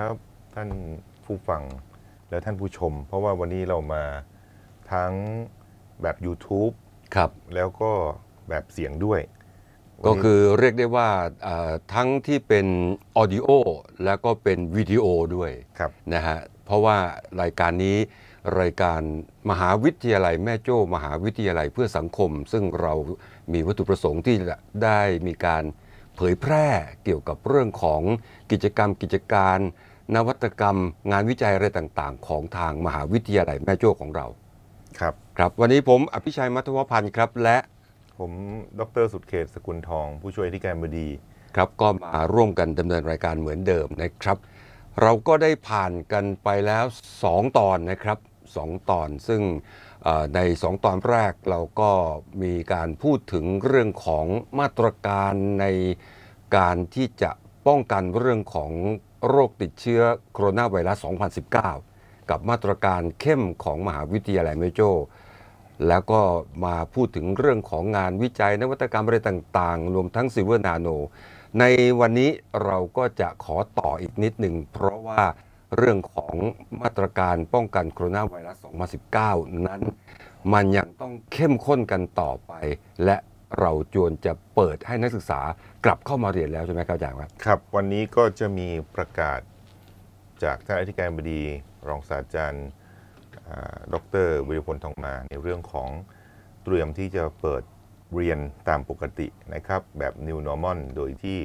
ครับท่านผู้ฟังและท่านผู้ชม เพราะว่าวันนี้เรามาทั้งแบบ YouTube ครับแล้วก็แบบเสียงด้วย ก็คือเรียกได้ว่าทั้งที่เป็นออดิโอแล้วก็เป็นวิดีโอด้วยนะฮะเพราะว่ารายการนี้รายการมหาวิทยาลัยแม่โจ้มหาวิทยาลัยเพื่อสังคม ซึ่งเรามีวัตถุประสงค์ที่ได้มีการเผยแพร่เกี่ยวกับเรื่องของกิจกรรมกิจการนวัตกรรมงานวิจัยอะไรต่าง ๆ ของทางมหาวิทยาลัยแม่โจ้ของเราครับครับวันนี้ผมอภิชัยมัทวพันธ์ครับและผมดรสุดเขตสกุลทอง ผู้ช่วยที่การบดีครับก็มาร่วมกันดำเนินรายการเหมือนเดิมนะครับ เราก็ได้ผ่านกันไปแล้ว 2 ตอนนะครับ 2 ตอนซึ่งในสอใน2ตอนแรกเราก็มีการพูดถึงเรื่องของมาตรการในการที่จะป้องกันเรื่องของโรคติดเชื้อโคโรนาไวรัส2019 กับมาตรการเข้มของมหาวิทยาลัยเมโจ แล้วก็มาพูดถึงเรื่องของงานวิจัยนวัตกรรมอะไรต่างๆ รวมทั้งซิเวอร์นาโน ในวันนี้เราก็จะขอต่ออีกนิดหนึ่ง เพราะว่าเรื่องของมาตรการป้องกันโคโรนาไวรัส2019 นั้นมันยังต้องเข้มข้นกันต่อไป และเราจวนจะเปิดให้นักศึกษากลับเข้ามาเรียนแล้วใช่ไหมครับอาจารย์ครับ ครับ วันนี้ก็จะมีประกาศจากท่านอธิการบดี รองศาสตราจารย์ดรวิริพลทองมา ในเรื่องของเตรียมที่จะเปิดเรียนตามปกตินะครับ แบบ New Normal โดยที่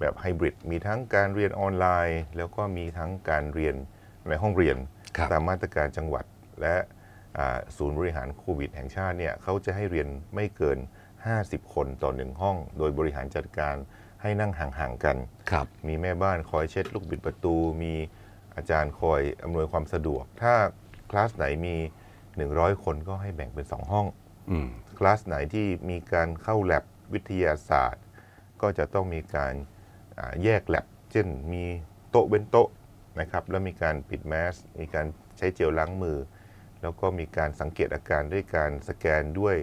แบบไฮบริดมีทั้งการเรียนออนไลน์ แล้วก็มีทั้งการเรียนในห้องเรียนตามมาตรการจังหวัด และศูนย์บริหารโควิดแห่งชาติเนี่ยเขาจะให้เรียนไม่เกิน50 คนต่อหนึ่งห้อง โดยบริหารจัดการให้นั่งห่างๆกัน ครับ มีแม่บ้านคอยเช็ดลูกบิดประตู มีอาจารย์คอยอำนวยความสะดวก ถ้าคลาสไหนมี 100 คนก็ให้แบ่งเป็น 2 ห้องอคลาสไหนที่มีการเข้าแลบวิทยาศาสตร์ ก็จะต้องมีการแยกแลบเช่น มีโต๊ะเว้นโต๊ะนะครับ แล้วมีการปิดแมส มีการใช้เจลล้างมือ แล้วก็มีการสังเกตอาการด้วยการสแกนด้วย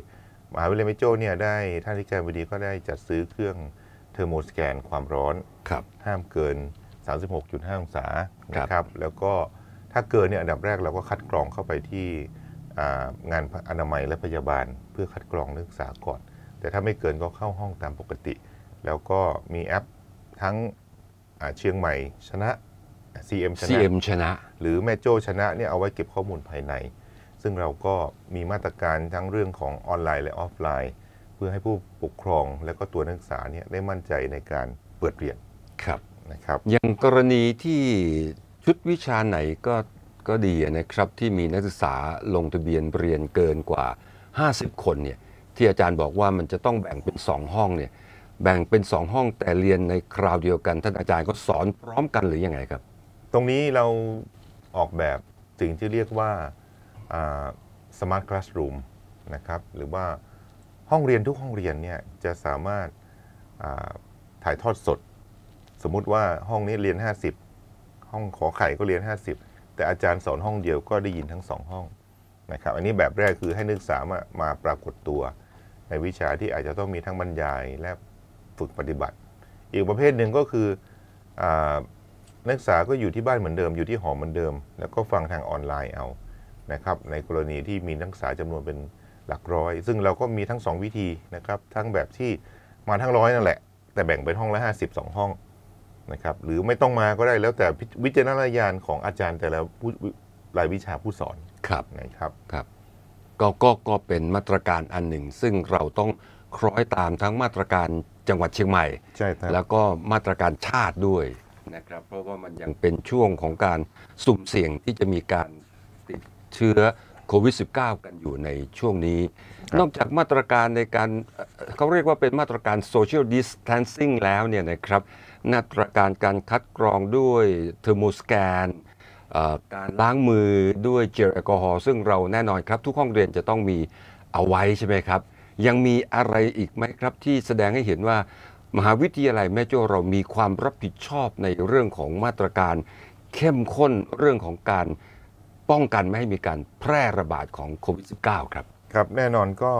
มหาวิทยาลัยแม่โจ้เนี่ยได้ท่านที่การบดีก็ได้จัดซื้อเครื่องเทอร์โมสแกนความร้อน ครับ ห้ามเกิน 36.5องศา นะครับ แล้วก็ถ้าเกินเนี่ยอันดับแรกเราก็คัดกรองเข้าไปที่งานอนามัยและพยาบาล เพื่อคัดกรองนักศึกษาก่อน แต่ถ้าไม่เกินก็เข้าห้องตามปกติ แล้วก็มีแอปทั้งเชียงใหม่ชนะ CM ชนะ CM ชนะ หรือแม่โจ้ชนะเนี่ยเอาไว้เก็บข้อมูลภายในซึ่งเราก็มีมาตรการทั้งเรื่องของออนไลน์และออฟไลน์ เพื่อให้ผู้ปกครองและก็ตัวนักศึกษาเนี่ยได้มั่นใจในการเปิดเรียนครับนะครับอย่างกรณีที่ชุดวิชาไหนก็ก็ดีนะครับที่มีนักศึกษาลงทะเบียนเรียนเกินกว่า 50 คนเนี่ยที่อาจารย์บอกว่ามันจะต้องแบ่งเป็น2ห้องเนี่ยแบ่งเป็น 2 ห้องแต่เรียนในคราวเดียวกันท่านอาจารย์ก็สอนพร้อมกันหรืออยังไงครับ ตรงนี้เราออกแบบสิ่งที่เรียกว่า Smart Classroom นะครับหรือว่าห้องเรียนทุกห้องเรียนเนี่ยจะสามารถถ่ายทอดสด สมมุติว่าห้องนี้เรียน 50 ห้องขอไข่ก็เรียน 50 แต่อาจารย์สอนห้องเดียวก็ได้ยินทั้งสองห้องนะครับอันนี้แบบแรกคือให้นักศึกษามามาปรากฏตัว ในวิชาที่อาจจะต้องมีทั้งบรรยายและฝึกปฏิบัติ อีกประเภทหนึ่งก็คืออนักศึกษาก็อยู่ที่บ้านเหมือนเดิมอยู่ที่หอเหมือนเดิม แล้วก็ฟังทางออนไลน์เอานะครับในกรณีที่มีนักศึกษาจำนวนเป็นหลักร้อย ซึ่งเราก็มีทั้ง 2 วิธีนะครับทั้งแบบที่มาทั้งร้อยนั่นแหละแต่แบ่งเป็นห้องละ50 2ห้องนะครับหรือไม่ต้องมาก็ได้แล้วแต่วิจารณญาณของอาจารย์แต่ละผู้รายวิชาผู้สอนครับนะครับครับก็ก็ก็เป็นมาตรการอันหนึ่ง ซึ่งเราต้องคล้อยตามทั้งมาตรการจังหวัดเชียงใหม่ใช่แล้วก็มาตรการชาติด้วยนะครับเพราะว่ามันยังเป็นช่วงของการสุ่มเสี่ยงที่จะมีการติดเชื้อโควิด -19 กันอยู่ในช่วงนี้ นอกจากมาตรการในการเขาเรียกว่าเป็นมาตรการ social distancing แล้วเนี่ยนะครับ มาตรการการคัดกรองด้วยเทอร์โมสแกนการล้างมือด้วยเจลแอลกอฮอล์ซึ่งเราแน่นอนครับ ทุกห้องเรียนจะต้องมีเอาไว้ใช่ไหมครับ ยังมีอะไรอีกไหมครับที่แสดงให้เห็นว่ามหาวิทยาลัยแม่โจ้เรามีความรับผิดชอบในเรื่องของมาตรการเข้มข้นเรื่องของการป้องกันไม่ให้มีการแพร่ระบาดของโควิด -19 ครับ ครับ แน่นอนก็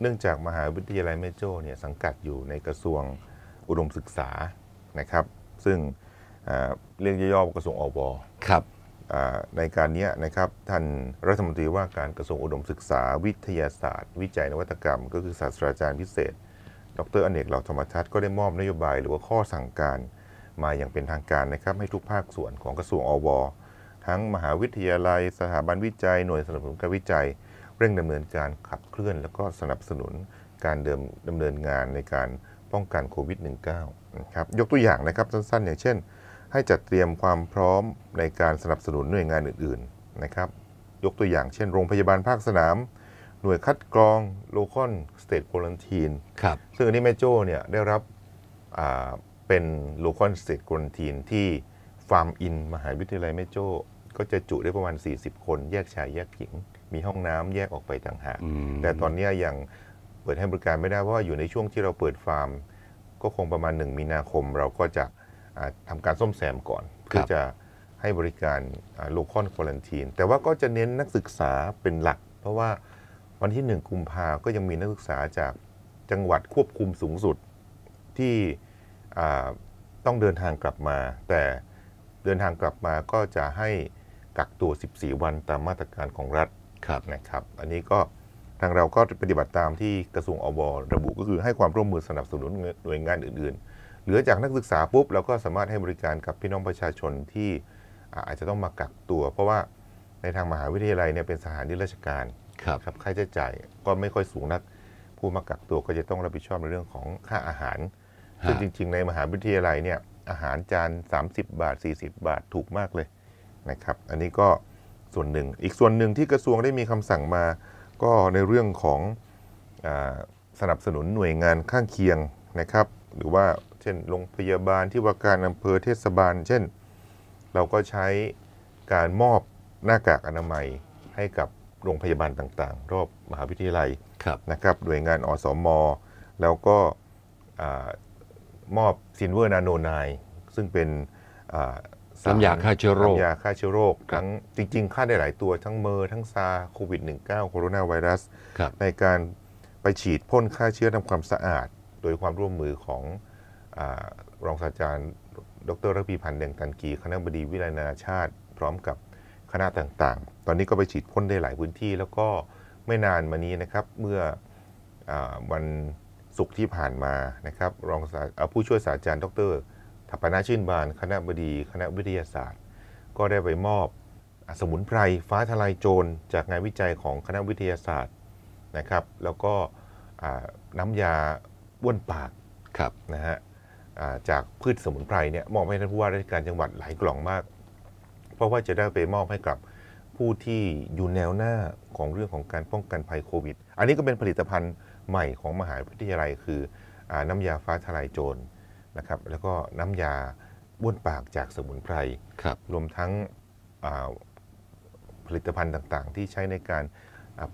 เนื่องจากมหาวิทยาลัยแม่โจ้เนี่ยสังกัดอยู่ในกระทรวงอุดมศึกษา นะครับ ซึ่งเรียกย่อๆกระทรวงอวครับ ในการนี้นะครับท่านรัฐมนตรีว่าการกระทรวงอุดมศึกษา วิทยาศาสตร์ วิจัยนวัตกรรมก็คือศาสตราจารย์พิเศษ ดรอเนกเหล่าธรรมทัศน์ก็ได้มอบนโยบายหรือว่าข้อสั่งการมาอย่างเป็นทางการนะครับให้ทุกภาคส่วนของกระทรวงอวทั้งมหาวิทยาลัยสถาบันวิจัยหน่วยสนับสนุนการวิจัย เร่งดำเนินการขับเคลื่อนแล้วก็สนับสนุนการเดิมดำเนินงานในการป้องกันโควิด -19 นะครับยกตัวอย่างนะครับ สั้นๆ อย่างเช่น ให้จัดเตรียมความพร้อมในการสนับสนุนหน่วยงานอื่นๆนะครับยกตัวอย่างเช่น โรงพยาบาลภาคสนาม หน่วยคัดกรองโลคอนสเตทโควอนทีนครับซึ่งอันนี้แม่โจ้เนี่ยได้รับเป็นโลคอนสเตทโควอนทีนที่ฟาร์มอิน มหาวิทยาลัยแม่โจ้ก็จะจุได้ประมาณ 40 คน แยกชายแยกหญิงมีห้องน้ำแยกออกไปต่างหากแต่ตอนนี้ยังเปิดให้บริการไม่ได้เพราะว่า อยู่ในช่วงที่เราเปิดฟาร์ม ก็คงประมาณ1มีนาคม เราก็จะทำการซ่อมแซมก่อนเพื่อจะให้บริการโลคอนควอลันทีนแต่ว่าก็จะเน้นนักศึกษาเป็นหลัก เพราะว่าวันที่1กุมภาก็ยังมีนักศึกษาจากจังหวัดควบคุมสูงสุดที่ต้องเดินทางกลับมา แต่เดินทางกลับมาก็จะให้กักตัว 14 วันตามมาตรการของรัฐครับนะครับ อันนี้ก็ทางเราก็ปฏิบัติตามที่กระทรวงอบระบุก็คือให้ความร่วมมือสนับสนุนหน่วยงานอื่นๆ เหลือจากนักศึกษาปุ๊บเราก็สามารถให้บริการกับพี่น้องประชาชนที่อาจจะต้องมากักตัว เพราะว่าในทางมหาวิทยาลัยเนี่ยเป็นสถานที่ราชการครับครับค่าใช้จ่ายก็ไม่ค่อยสูงนักผู้มากักตัวก็จะต้องรับผิดชอบในเรื่องของค่าอาหารซึ่งจริง ๆ ในมหาวิทยาลัยเนี่ยอาหารจาน 30 บาท 40 บาทถูกมากเลยนะครับ อันนี้ก็ส่วนหนึ่ง อีกส่วนหนึ่งที่กระทรวงได้มีคำสั่งมาก็ในเรื่องของอสนับสนุนหน่วยงานข้างเคียงนะครับ หรือว่าเช่นโรงพยาบาลที่ว่าการอำเภอเทศบาล เช่นเราก็ใช้การมอบหน้ากากอนามัยให้กับโรงพยาบาลต่างๆ รอบมหาวิทยาลัยนะครับหน่วยงานอสมแล้วก็มอบซินเวอร์นาโนไนซึ่งเป็นน้ำยาฆ่าเชื้อโรคน้ำยาฆ่าเชื้อโรคทั้งจริงๆฆ่าได้หลายตัวทั้งเมอร์ทั้งซาโควิด -19 โคโรนาไวรัส ในการไปฉีดพ่นฆ่าเชื้อทำความสะอาด โดยความร่วมมือของรองศาสตราจารย์ดรระพีพันธ์เด่งตันกีคณะบดีวิรนาชาติ พร้อมกับคณะต่างๆ ตอนนี้ก็ไปฉีดพ่นได้หลายพื้นที่ แล้วก็ไม่นานมานี้นะครับเมื่ออวันศุกร์ที่ผ่านมานะครับรองศาสตรผู้ช่วยศาสตราจารย์ ดรัปนาชื่นบานคณะบดีคณะวิทยาศาสตร์ ก็ได้ไปมอบสมุนไพรฟ้าทลายโจร จากงานวิจัยของคณะวิทยาศาสตร์นะครับ แล้วก็น้ำยาบ้วนปากนะฮะจากพืชสมุนไพรเนี่ยมอบให้ท่านผู้ว่าราชการจังหวัดหลายกล่องมากเพราะว่าจะได้ไปมอบให้กับผู้ที่อยู่แนวหน้าของเรื่องของการป้องกันภัยโควิดอันนี้ก็เป็นผลิตภัณฑ์ใหม่ของมหาวิทยาลัย คืออน้ำยาฟ้าทลายโจรนะครับแล้วก็น้ำยาบ้วนปากจากสมุนไพรรรวมทั้งผลิตภัณฑ์ต่างๆ ที่ใช้ในการ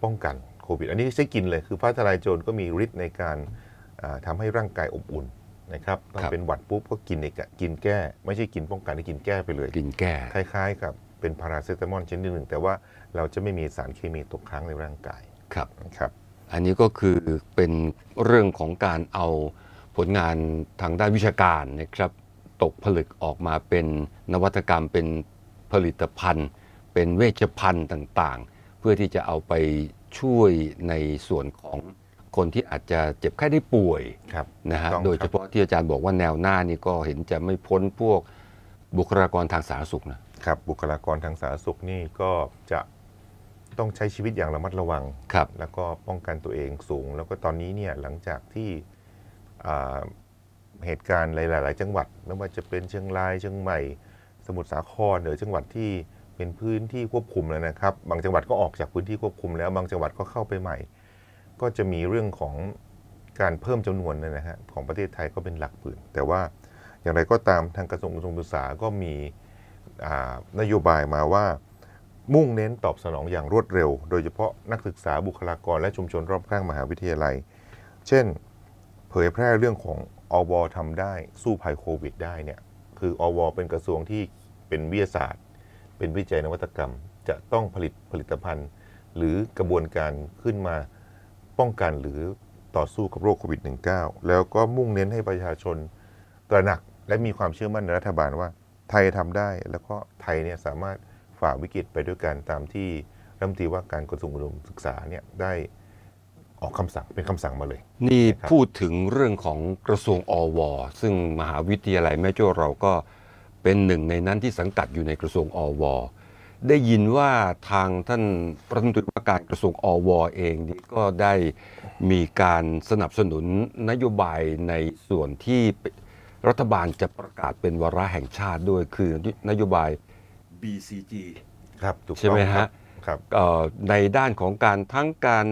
ป้องกันโควิด อันนี้ใช้กินเลยคือฟ้าทลายโจรก็มีฤทธิ์ในการทำให้ร่างกายอบอุ่นนะครับรบเป็นหวัดปุ๊บก็กินในกินแก้ ไม่ใช่กินป้องกันที่กินแก้ไปเลยกินแก้คล้ายๆกับเป็นพาราเซตามอลชนิดหนึ่ง แต่ว่าเราจะไม่มีสารเคมีตกค้างในร่างกายครับครับอันนี้ก็คือเป็นเรื่องของการเอาลงานทางด้านวิชาการนะครับ ตกผลึกออกมาเป็นนวัตกรรม เป็นผลิตภัณฑ์ เป็นเวชภัณฑ์ต่าง ๆ เพื่อที่จะเอาไปช่วยในส่วนของคนที่อาจจะเจ็บไข้ได้ป่วยนะฮะโดยเฉพาะที่อาจารย์บอกว่าแนวหน้านี่ก็เห็นจะไม่พ้นพวกบุคลากรทางสาธารณสุขนะครับ บุคลากรทางสาธารณสุขนี่ก็จะต้องใช้ชีวิตอย่างระมัดระวังแล้วก็ป้องกันตัวเองสูง แล้วก็ตอนนี้เนี่ยหลังจากที่เหตุการณ์หลายๆจังหวัดไม่ว่าจะเป็นเชียงรายเชียงใหม่ สมุทรสาครหรือจังหวัดที่เป็นพื้นที่ควบคุมแล้วนะครับ บางจังหวัดก็ออกจากพื้นที่ควบคุมแล้วบางจังหวัดก็เข้าไปใหม่ ก็จะมีเรื่องของการเพิ่มจำนวนนะฮะของประเทศไทยก็เป็นหลักหืนแต่ว่าอย่างไรก็ตามทางกระทรวงกระทรวงศึกษาก็มีนโยบายมาว่ามุ่งเน้นตอบสนองอย่างรวดเร็ว โดยเฉพาะนักศึกษาบุคลากร และชุมชนรอบข้างมหาวิทยาลัย เช่นเผยแพร่เรื่องของ อวทำได้ สู้ภัยโควิดได้เนี่ยคืออวเป็นกระทรวงที่เป็นวิทยาศาสตร์ เป็นวิจัยนวัตกรรม จะต้องผลิตผลิตภัณฑ์ หรือกระบวนการขึ้นมาป้องกันหรือต่อสู้กับโรคโควิด -19 แล้วก็มุ่งเน้นให้ประชาชนตระหนักและมีความเชื่อมั่นในรัฐบาลว่าไทยทำได้ แล้วก็ไทยเนี่ยสามารถฝ่าวิกฤตไปด้วยกันตามที่รัฐมนตรีว่าการกระทรวงอุดมศึกษาเนี่ยได้ออกคำสั่งเป็นคำสั่งมาเลย นี่พูดถึงเรื่องของกระทรวงอวซึ่งมหาวิทยาลัยแม่โจ้เราก็เป็นหนึ่งในนั้นที่สังกัดอยู่ในกระทรวงอวได้ยินว่าทางท่านรัฐมนตรีว่าการกระทรวงอวเองนี่ก็ได้มีการสนับสนุนนโยบายในส่วนที่รัฐบาลจะประกาศเป็นวาระแห่งชาติด้วยคือนโยบาย BCG ครับใช่ไหมฮะในด้านของการทั้งการ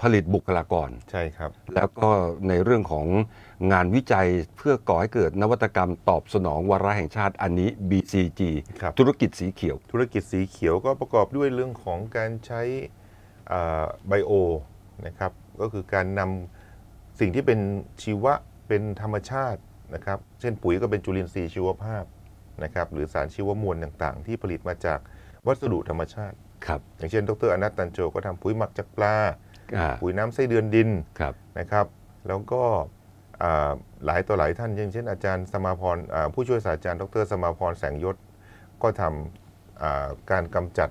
ผลิตบุคลากร ใช่ครับ แล้วก็ในเรื่องของงานวิจัยเพื่อก่อให้เกิดนวัตกรรมตอบสนองวาระแห่งชาติอันนี้ BCG ธุรกิจสีเขียว ธุรกิจสีเขียวก็ประกอบด้วยเรื่องของการใช้ไบโอนะครับ ก็คือการนำสิ่งที่เป็นชีวะ เป็นธรรมชาตินะครับ เช่นปุ๋ยก็เป็นจุลินทรีย์ชีวภาพนะครับ หรือสารชีวมวลต่างๆ ที่ผลิตมาจากวัสดุธรรมชาติ ครับ อย่างเช่น ดรอนัตตันโจก็ทำปุ๋ยหมักจากปลาปุ๋ยน้ำไส้เดือนดินนะครับ แล้วก็หลายต่อหลายท่านอย่างเช่นอาจารย์สมาพรผู้ช่วยศาสตราจารย์ดร สมาพรแสงยศก็ทำการกำจัด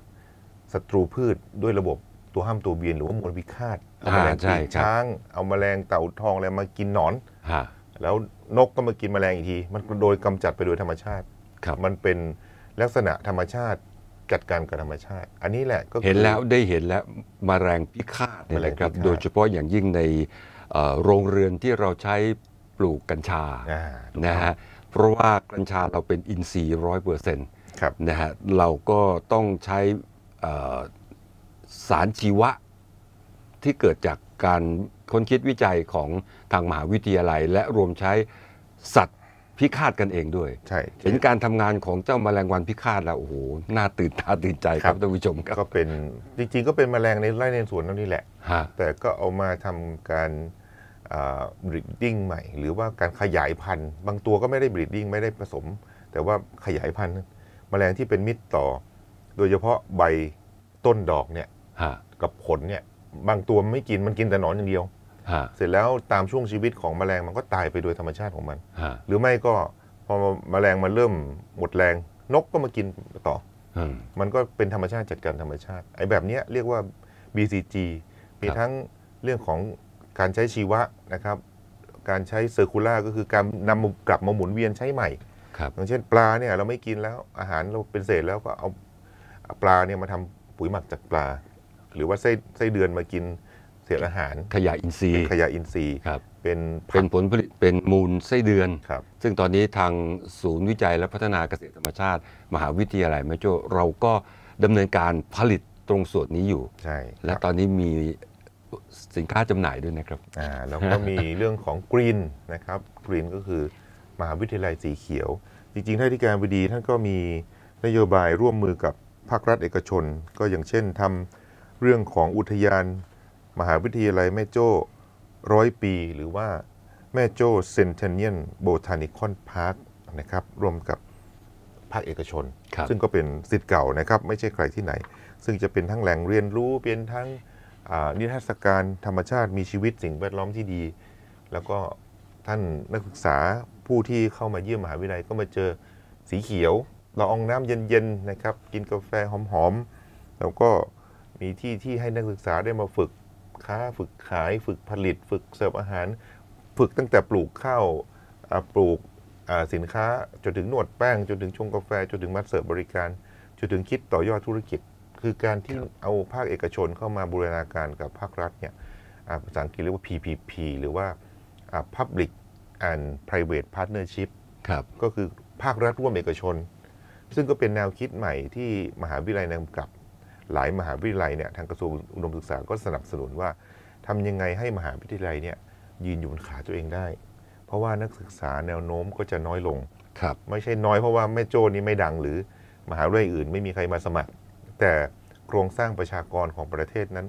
ศัตรูพืชด้วยระบบตัวห้ามตัวเบียนหรือว่ามลพิฆาตเอาแมลงปีกช้างเอาแมลงเต่าทองอะไรมากินหนอนแล้วนกก็มากินแมลงอีกทีมันโดยกำจัดไปโดยธรรมชาติมันเป็นลักษณะธรรมชาติจัดการกับธรรมชาติ อันนี้แหละก็เห็นแล้วได้เห็นแล้วมาแรงพิฆาตเลยครับ โดยเฉพาะอย่างยิ่งในโรงเรือนที่เราใช้ปลูกกัญชา นะฮะ เพราะว่ากัญชาเราเป็นอินทรีย์ร้อยเปอร์เซ็นต์ครับ นะฮะ เราก็ต้องใช้สารชีวะที่เกิดจากการค้นคิดวิจัยของทางมหาวิทยาลัยและรวมใช้สัตวพิฆาตกันเองด้วย ใช่เห็นการทำงานของเจ้าแมลงวันพิฆาตแล้วโอ้โห น่าตื่นตาตื่นใจครับท่านผู้ชมครับก็เป็นจริงๆก็เป็นแมลงในไร่ในสวนนั่นนี่แหละแต่ก็เอามาทำการบริดดิ้งใหม่ หรือว่าการขยายพันธุ์บางตัวก็ไม่ได้บริดดิ้งไม่ได้ผสม แต่ว่าขยายพันธุ์ แมลงที่เป็นมิตรต่อ โดยเฉพาะใบต้นดอกเนี่ยกับผลเนี่ยบางตัวไม่กินมันกินแต่หนอนอย่างเดียวเสร็จแล้วตามช่วงชีวิตของแมลง มันก็ตายไปโดยธรรมชาติของมัน หรือไม่ก็พอแมลงมันเริ่มหมดแรงนกก็มากินต่อ มันก็เป็นธรรมชาติจัดการธรรมชาติ ไอ้แบบนี้เรียกว่า BCG มีทั้งเรื่องของการใช้ชีวะนะครับ การใช้เซอร์คูล่าก็คือการนำกลับมาหมุนเวียนใช้ใหม่อย่างเช่นปลาเนี่ยเราไม่กินแล้วอาหารเราเป็นเศษแล้วก็เอาปลาเนี่ยมาทำปุ๋ยหมักจากปลา หรือว่าไส้ไส้เดือนมากินเสียอาหาร ขยะอินทรีย์ ขยะอินทรีย์ครับเป็นเป็นผลผลิต เป็นมูลไส้เดือนครับซึ่งตอนนี้ทางศูนย์วิจัยและพัฒนาเกษตรธรรมชาติ มหาวิทยาลัยแม่โจ้เราก็ดำเนินการผลิตตรงส่วนนี้อยู่ใช่และตอนนี้มีสินค้าจำหน่ายด้วยนะครับอ่าแล้วก็มีเรื่องของกรีนนะครับกรีนก็คือมหาวิทยาลัยสีเขียว จริงๆท่านที่การบดีท่านก็มีนโยบายร่วมมือกับภาครัฐเอกชน ก็อย่างเช่นทำเรื่องของอุทยานมหาวิทยาลัยแม่โจ้ร้อยปี หรือว่า แม่โจ้เซนเทเนียนโบทานิคอนพาร์คนะครับร่วมกับภาคเอกชน ซึ่งก็เป็นสิทธิ์เก่านะครับ ไม่ใช่ใครที่ไหน ซึ่งจะเป็นทั้งแหล่งเรียนรู้เป็นทั้งนิทรรศการธรรมชาติมีชีวิตสิ่งแวดล้อมที่ดี แล้วก็ท่านนักศึกษาผู้ที่เข้ามาเยี่ยมมหาวิทยาลัยก็มาเจอสีเขียวเราอองน้ำเย็นๆนะครับกินกาแฟหอมๆแล้วก็มีที่ที่ให้นักศึกษาได้มาฝึกค้าฝึกขายฝึกผลิตฝึกเสิร์ฟอาหาร ฝึกตั้งแต่ปลูกข้าวปลูกสินค้า จนถึงนวดแป้ง จนถึงชงกาแฟ จนถึงมาเสิร์ฟบริการ จนถึงคิดต่อยอดธุรกิจ คือการที่เอาภาคเอกชนเข้ามาบูรณาการกับภาครัฐเนี่ยภาษาอังกฤษเรียกว่า PPP หรือว่า Public and Private Partnership ก็คือภาครัฐร่วมเอกชน ซึ่งก็เป็นแนวคิดใหม่ที่มหาวิทยาลัยนำกลับหลายมหาวิทยาลัยเนี่ยทางกระทรวงอุดมศึกษาก็สนับสนุนว่า ทำยังไงให้มหาวิทยาลัยเนี่ยยืนอยู่บนขาตัวเองได้ เพราะว่านักศึกษาแนวโน้มก็จะน้อยลงครับไม่ใช่น้อยเพราะว่าแม่โจ้นี้ไม่ดังหรือ มหาวิทยาลัยอื่นไม่มีใครมาสมัคร แต่โครงสร้างประชากรของประเทศนั้น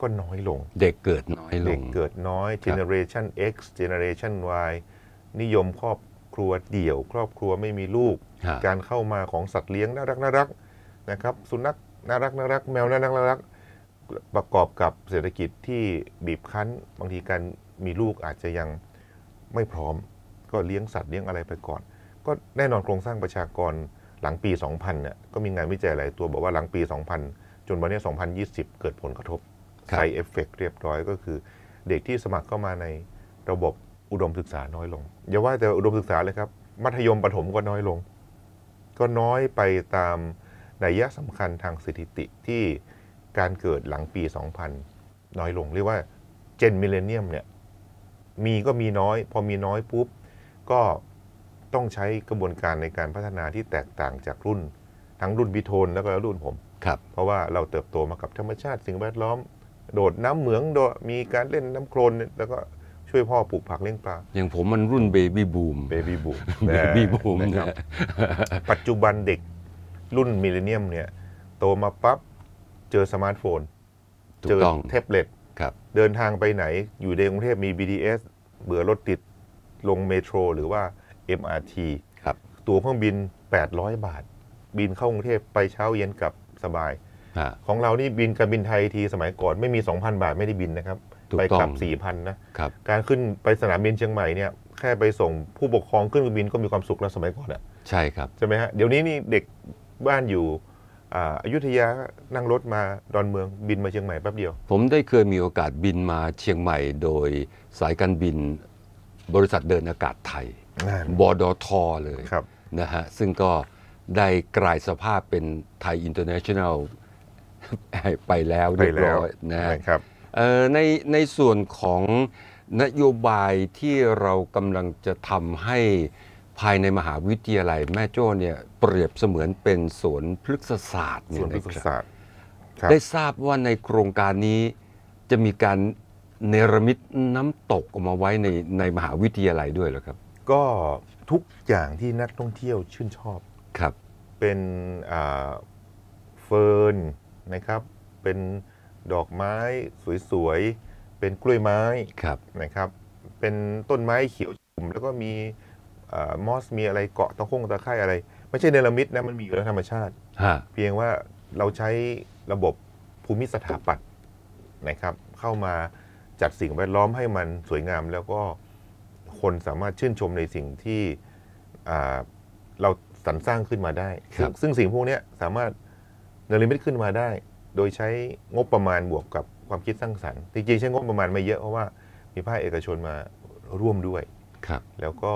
ก็น้อยลง เด็กเกิดน้อยลงเด็กเกิดน้อย generation X generation Y นิยมครอบครัวเดี่ยว ครอบครัวไม่มีลูก การเข้ามาของสัตว์เลี้ยงน่ารักน่ารักนะครับสุนัขน่ารักน่ารักแมวน่ารักน่ารักประกอบกับเศรษฐกิจที่บีบคั้น บางทีการมีลูกอาจจะยังไม่พร้อม ก็เลี้ยงสัตว์เลี้ยงอะไรไปก่อน ก็แน่นอนโครงสร้างประชากรหลังปี 2000เนี่ยก็มีงานวิจัยหลายตัวบอกว่าหลังปี 2000 จนวันนี้ 2020 เกิดผลกระทบไซเอฟเฟกเรียบร้อยก็คือ เด็กที่สมัครเข้ามาในระบบอุดมศึกษาน้อยลงอย่าว่าแต่อุดมศึกษาเลยครับ มัธยมปฐมก็น้อยลง ก็น้อยไปตามนัยสำคัญทางสถิติที่การเกิดหลังปี 2000 น้อยลง เรียกว่าเจนมิเลเนียมเนี่ย มีก็มีน้อย พอมีน้อยปุ๊บ ก็ต้องใช้กระบวนการในการพัฒนาที่แตกต่างจากรุ่น ทั้งรุ่นบิโทนแล้วก็รุ่นผม ครับ เพราะว่าเราเติบโตมากับธรรมชาติสิ่งแวดล้อม โดดน้ำเหมืองโดมีการเล่นน้ำโคลนแล้วก็ช่วยพ่อปลูกผักเลี้ยงปลาอย่างผมมันรุ่นเบบี้บูมเบบี้บูมเบบี้บูมนะครับปัจจุบันเด็กรุ่นมิเลเนียมเนี่ยโตมาปั๊บเจอสมาร์ทโฟน เจอแท็บเล็ตเดินทางไปไหนอยู่ในกรุงเทพมี BTS เบื่อรถติดลงเมโทรหรือว่า MRT ครับ ตั๋วเครื่องบิน 800 บาท บินเข้ากรุงเทพไปเช้าเย็นกลับสบายของเรานี่บินการบินไทยทีสมัยก่อนไม่มี 2,000 บาทไม่ได้บินนะครับ ไปกลับ 4,000 นะ การขึ้นไปสนามบินเชียงใหม่เนี่ยแค่ไปส่งผู้ปกครองขึ้นเครื่องบินก็มีความสุขแล้วสมัยก่อนอ่ะ ใช่ครับใช่ไหมฮะเดี๋ยวนี้นี่เด็กบ้านอยู่อยุธยานั่งรถมาดอนเมืองบินมาเชียงใหม่แป๊บเดียว ผมได้เคยมีโอกาสบินมาเชียงใหม่โดยสายการบินบริษัทเดินอากาศไทยบอดอทอเลยนะฮะซึ่งก็ได้กลายสภาพเป็นไทยอินเตอร์เนชั่นแนลไปแล้วเรียบร้อยนะครับในในส่วนของนโยบายที่เรากำลังจะทำให้ภายในมหาวิทยาลัยแม่โจ้เนี่ยเปรียบเสมือนเป็นสวนพฤกษศาสตร์สวนพฤกษศาสตร์ได้ทราบว่าในโครงการนี้จะมีการเนรมิตน้ำตกออกมาไว้ในในมหาวิทยาลัยด้วยเหรอครับ ก็ทุกอย่างที่นักท่องเที่ยวชื่นชอบครับ เป็นเฟิร์นนะครับ เป็นดอกไม้สวยๆ เป็นกล้วยไม้ครับนะครับ เป็นต้นไม้เขียวชุ่มแล้วก็มีมอสมีอะไรเกาะตะคงตะไคร่อะไร ไม่ใช่เนรมิตนะมันมีอยู่แล้วธรรมชาติเพียงว่าเราใช้ระบบภูมิสถาปัตย์นะครับ เข้ามาจัดสิ่งแวดล้อมให้มันสวยงาม แล้วก็คนสามารถชื่นชมในสิ่งที่เราสรรสร้างขึ้นมาได้ซึ่งสิ่งพวกนี้สามารถเนรมิตขึ้นมาได้ โดยใช้งบประมาณบวกกับความคิดสร้างสรรค์จริงๆใช้งบประมาณไม่เยอะเพราะว่า มีภาคเอกชนมาร่วมด้วยแล้วก็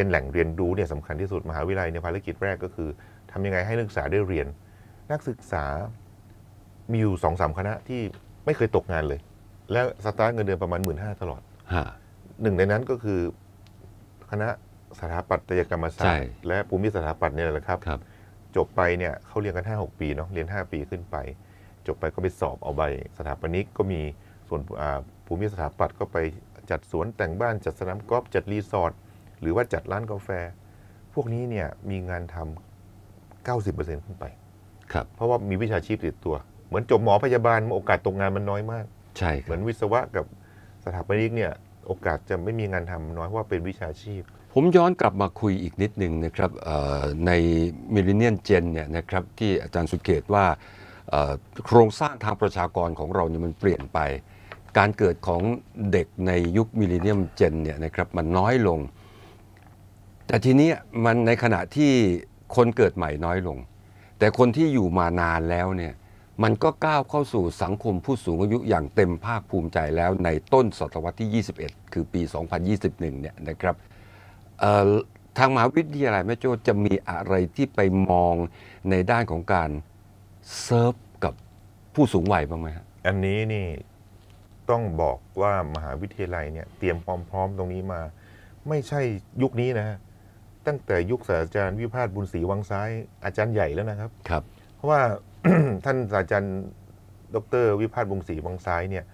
เป็นแหล่งเรียนรู้เนี่ยสำคัญที่สุด มหาวิทยาลัยในภารกิจแรกก็คือทำยังไงให้นักศึกษาได้เรียน นักศึกษามีอยู่สองสามคณะที่ไม่เคยตกงานเลย แล้วสตาร์ทเงินเดือนประมาณหมื่นห้าตลอด หนึ่งในนั้นก็คือคณะสถาปัตยกรรมศาสตร์และภูมิสถาปัตย์เนี่ยแหละครับรบจบไปเนี่ยเขาเรียนกันห้าหกปีเนาะเรียนห้าปีขึ้นไป จบไปก็ไปสอบเอาใบสถาปนิกก็มีส่วนภูมิสถาปัตย์ก็ไปจัดสวนแต่งบ้านจัดสนามกอล์ฟจัดรีสอร์ทหรือว่าจัดร้านกาแฟ พวกนี้เนี่ยมีงานทำ90%ขึ้นไปครับเพราะว่ามีวิชาชีพติดตัว เหมือนจบหมอพยาบาลโอกาสตกงานมันน้อยมาก ใช่เหมือนวิศวะกับสถาปนิกเนี่ย โอกาสจะไม่มีงานทำน้อยเพราะว่าเป็นวิชาชีพ ผมย้อนกลับมาคุยอีกนิดหนึ่งนะครับในมิลเลนเนียนเจนเนี่ยนะครับ ที่อาจารย์สุเกตว่าโครงสร้างทางประชากรของเราเนี่ยมันเปลี่ยนไป การเกิดของเด็กในยุคมิลเลนเนียมเจนเนี่ยนะครับมันน้อยลงแต่ทีนี้มันในขณะที่คนเกิดใหม่น้อยลง แต่คนที่อยู่มานานแล้วเนี่ยมันก็ก้าวเข้าสู่สังคมผู้สูงอายุอย่างเต็มภาคภูมิใจแล้ว ในต้นศตวรรษที่ 21 คือปี 2021เนี่ยนะครับทางมหาวิทยาลัยแม่โจ้จะมีอะไรที่ไปมองในด้านของการเซิร์ฟกับผู้สูงวัยบ้างไหมครัอันนี้นี่ต้องบอกว่ามหาวิทยาลัยเนี่ยเตรียมความพร้อมตรงนี้มา ไม่ใช่ยุคนี้นะฮะตั้งแต่ยุคศาสตราจารย์วิพาทบุญศรีวังซ้าย อาจารย์ใหญ่แล้วนะครับครับ เพราะว่าท่านศาสตราจารย์ดรวิพาทบุญศรีวังซ้ายเนี่ย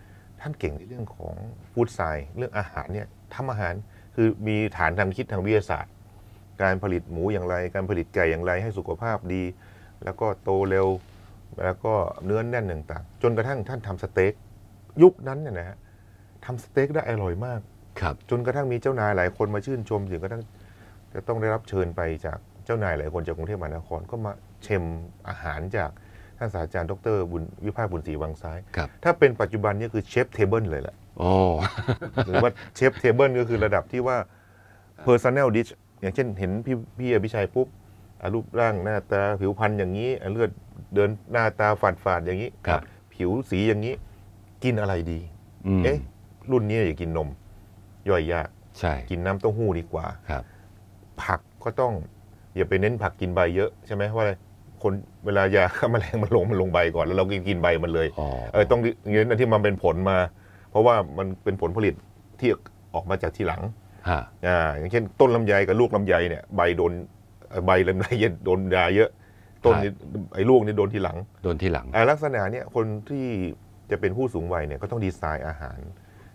ท่านเก่งในเรื่องของฟู้ดไซน์เรื่องอาหารเนี่ยทำอาหารคือมีฐานทางคิดทางวิทยาศาสตร์ การผลิตหมูอย่างไร การผลิตไก่อย่างไรให้สุขภาพดี แล้วก็โตเร็วแล้วก็เนื้อนแน่นต่างๆจนกระทั่งท่านทำสเต็กยุคนั้นเนี่ยนะฮะทำสเต็กได้อร่อยมากครับจนกระทั่งมีเจ้านายหลายคนมาชื่นชมถึงกระทั่งจะต้องได้รับเชิญไปจากเจ้านายหลายคนจากกรุงเทพมหานครก็มาเชมอาหารจากท่านศาสตราจารย์ ดร บุญวิภาคบุญศรีวังซ้าย ถ้าเป็นปัจจุบันนี่คือเชฟเทเบิลเลยแหละโอ้หรือว่าเชฟเทเบิลก็คือระดับที่ว่า Personal Dish อย่างเช่นเห็นพี่พี่อภิชัยปุ๊บรูปร่างหน้าตาผิวพรรณอย่างนี้เลือดเดินหน้าตาฝาดฝาดๆอย่างนี้ครับผิวสีอย่างนี้ กินอะไรดี เอ๊ะรุ่นนี้อย่ากินนม ย่อยยากใช่กินน้ำเต้าหู้ดีกว่าครับผักก็ต้อง อย่าไปเน้นผักกินใบเยอะ ใช่ไหมว่าอะไรคนเวลายาฆ่าแมลงมันลงมันลงใบก่อนแล้วเรากินกินใบมันเลยเออต้องเน้นที่มันเป็นผลมา เพราะว่ามันเป็นผลผลิตที่ออกมาจากที่หลังอ่าอย่างเช่นต้นลำไยกับลูกลำไยเนี่ยใบโดนใบลำไยโดนยาเยอะ ต้นไอ้ลูกนี่โดนทีหลังโดนทีหลังลักษณะเนี่ยคนที่จะเป็นผู้สูงวัยเนี่ยก็ต้องดีไซน์อาหาร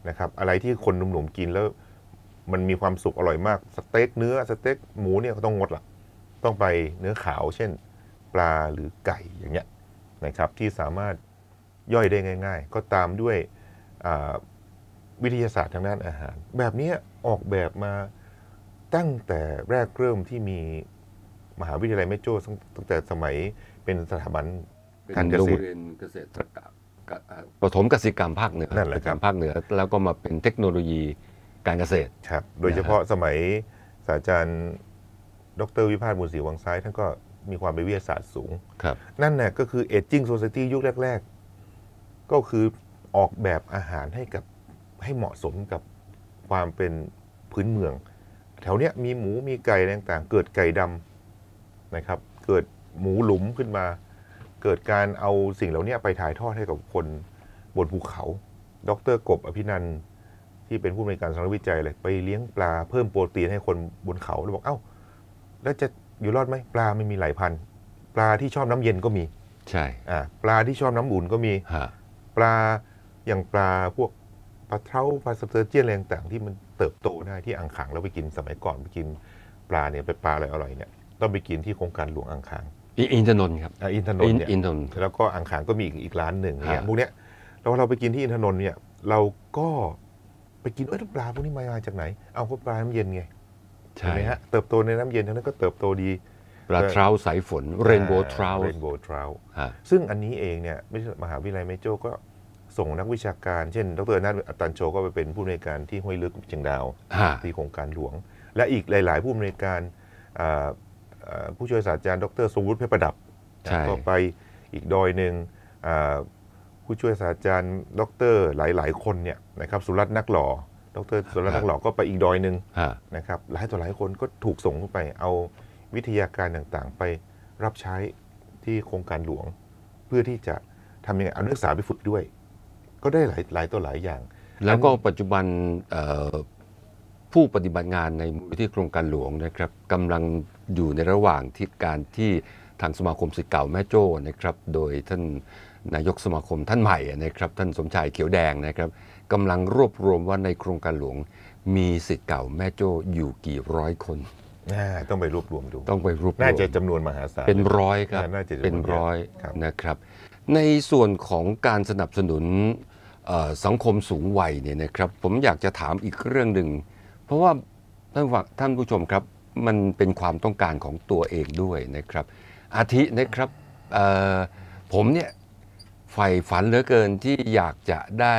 นะครับอะไรที่คนหนุ่มๆกินแล้วมันมีความสุกอร่อยมากสเต็กเนื้อ สเต็กหมูเนี่ยต้องงดละต้องไปเนื้อขาวเช่นปลาหรือไก่อย่างเงี้ยนะครับที่สามารถย่อยได้ง่าย ๆ ก็ตามด้วยวิทยาศาสตร์ทางด้านอาหาร แบบนี้ออกแบบมาตั้งแต่แรกเริ่มที่มีมหาวิทยาลัยแม่โจ้ตั้งแต่สมัยเป็นสถาบันการเกษตรเกษตรปฐมกสิกรรมภาคเหนือนั่นแหละารภาคเหนือ แล้วก็มาเป็นเทคโนโลยีการเกษตรครับโดยเฉพาะสมัยศาสตราจารย์ดรวิพาสบุญศรีวังซ้ายท่านก็มีความเป็นวิทยาศาสตร์สูงครับนั่นน่ะก็คือเอจจิ้งโซซิตี้ยุคแรก ๆ ก็คือออกแบบอาหารให้กับให้เหมาะสมกับความเป็นพื้นเมือง แถวเนี้ยมีหมูมีไก่ต่างๆ เกิดไก่ดำนะครับ เกิดหมูหลุมขึ้นมา เกิดการเอาสิ่งเหล่านี้ไปถ่ายทอดให้กับคนบนภูเขา ดร กบอภินันทที่เป็นผู้บริการสารวิจัยเลยไปเลี้ยงปลาเพิ่มโปรตีนให้คนบนเขาแล้วบอกเอ้า แล้วจะอยู่รอดไหมปลาไม่มีหลายพันปลาที่ชอบน้ำเย็นก็มี ใช่ปลาที่ชอบน้ำอุ่นก็มีปลาอย่างปลาพวกปลาเท้าปลาสเตอร์เจียนแรงต่างที่มันเติบโตได้ที่อ่างขางแล้วไปกินสมัยก่อนไปกิน ปลาเนี่ยไปปลาอะไรอร่อยเนี่ยต้องไปกินที่โครงการหลวงอ่างขางอินทนนท์ครับอินทนนท์เนี่ยนนแล้วก็อ่างขางก็มีอีกร้านหนึ่งเนี่ยพวกเนี้ยแล้วเราไปกินที่อินทนนท์เนี่ยเราก็ไปกินเอ้ยปลาพวกนี้มาจากไหนเอาก็ปลาน้ำเย็นไงใช่ไหมฮะเติบโตในน้ำเย็นทั้งนั้นก็เติบโตดีปลาเทราสายฝนเรนโบว์เทราเรนโบว์เทราซึ่งอันนี้เองเนี่ยมหาวิทยาลัยเมโจก็ส่งนักวิชาการ เช่น ดรนัทอัตันโชก็ไปเป็นผู้อำนวยการที่ห้วยลึกเชียงดาวที่โครงการหลวง และอีกหลาย ๆ ผู้อำนวยการผู้ช่วยศาสตราจารย์ดรสวุฒิเพชรประดับก็ไปอีกดอยหนึ่งผู้ช่วยศาสตราจารย์ ดร หลาย ๆ คนเนี่ยนะครับ สุรัตน์นักหล่อดร สุรัตน์นักหล่อก็ไปอีกดอยหนึ่งนะครับหลายต่อหลายคนก็ถูกส่งไปเอาวิทยาการต่าง ๆ ไปรับใช้ที่โครงการหลวง เพื่อที่จะทำยังไงเอานักศึกษาไปฝึกด้วย ก็ได้หลายหลายตัวหลายอย่าง แล้วก็ปัจจุบันผู้ปฏิบัติงานในมูลที่โครงการหลวงนะครับกำลังอยู่ในระหว่างที่การที่ทางสมาคมศิษย์เก่าแม่โจ้นะครับ โดยท่านนายกสมาคมท่านใหม่นะครับท่านสมชายเขียวแดงนะครับกำลังรวบรวมว่าในโครงการหลวงมีสิทธิ์เก่าแม่โจ้อยู่กี่ร้อยคน ต้องไปรวบรวมดูต้องไปรวบรวมน่าจะจำนวนมหาศาลเป็นร้อยครับน่าจะเป็นร้อยนะครับ ในส่วนของการสนับสนุนสังคมสูงวัยเนี่ยนะครับ ผมอยากจะถามอีกเรื่องหนึ่งเพราะว่าท่านท่านผู้ชมครับมันเป็นความต้องการของตัวเองด้วยนะครับ อาทินะครับผมเนี่ยใฝ่ฝันเหลือเกินที่อยากจะได้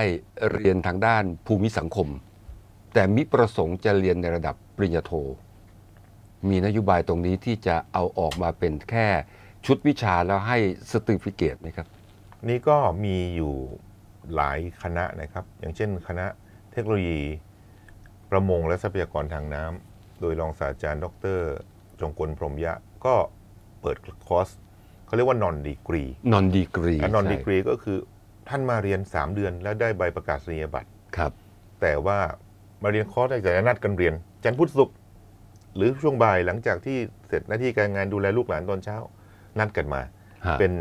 เรียนทางด้านภูมิสังคม แต่มิประสงค์จะเรียนในระดับปริญญาโท มีนโยบายตรงนี้ที่จะเอาออกมาเป็นแค่ชุดวิชาแล้วให้สติฟิเกตไหมครับ นี่ก็มีอยู่หลายคณะนะครับ อย่างเช่นคณะเทคโนโลยีประมงและทรัพยากรทางน้ำโดยรองศาสตราจารย์ดร จงกลพรมยะก็เปิดคอร์สเขาเรียกว่านอนดีกรี นอนดีกรีนอน ดีกรี ก็คือท่านมาเรียน3เดือนแล้วได้ใบประกาศนียบัตร ครับ แต่ว่ามาเรียนคอร์สได้แต่นัดกันเรียนจันร์พุธศุกร์หรือช่วงบ่ายหลังจากที่เสร็จหน้าที่การงานดูแลลูกหลานตอนเช้านัดกันมา เป็น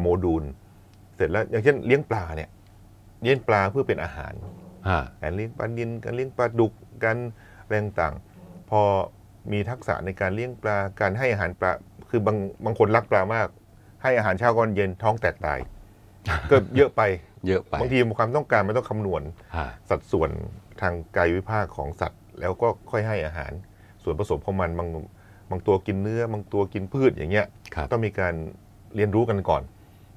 โมดูล เสร็จแล้วอย่างเช่นเลี้ยงปลาเนี่ยเลี้ยงปลาเพื่อเป็นอาหารการเลี้ยงปลาดิน การเลี้ยงปลาดุก การแรงต่าง พอมีทักษะในการเลี้ยงปลาการให้อาหารปลาคือบางบางคนรักปลามาก ให้อาหารเช้าก่อนเย็นท้องแตกตายก็เยอะไป เยอะไปบางทีความต้องการไม่ต้องคำนวณสัดส่วนทางกายวิภาคของสัตว์ แล้วก็ค่อยให้อาหาร ส่วนผสมของมันบางบางตัวกินเนื้อบางตัวกินพืชอย่างเงี้ยต้องมีการเรียนรู้กันก่อน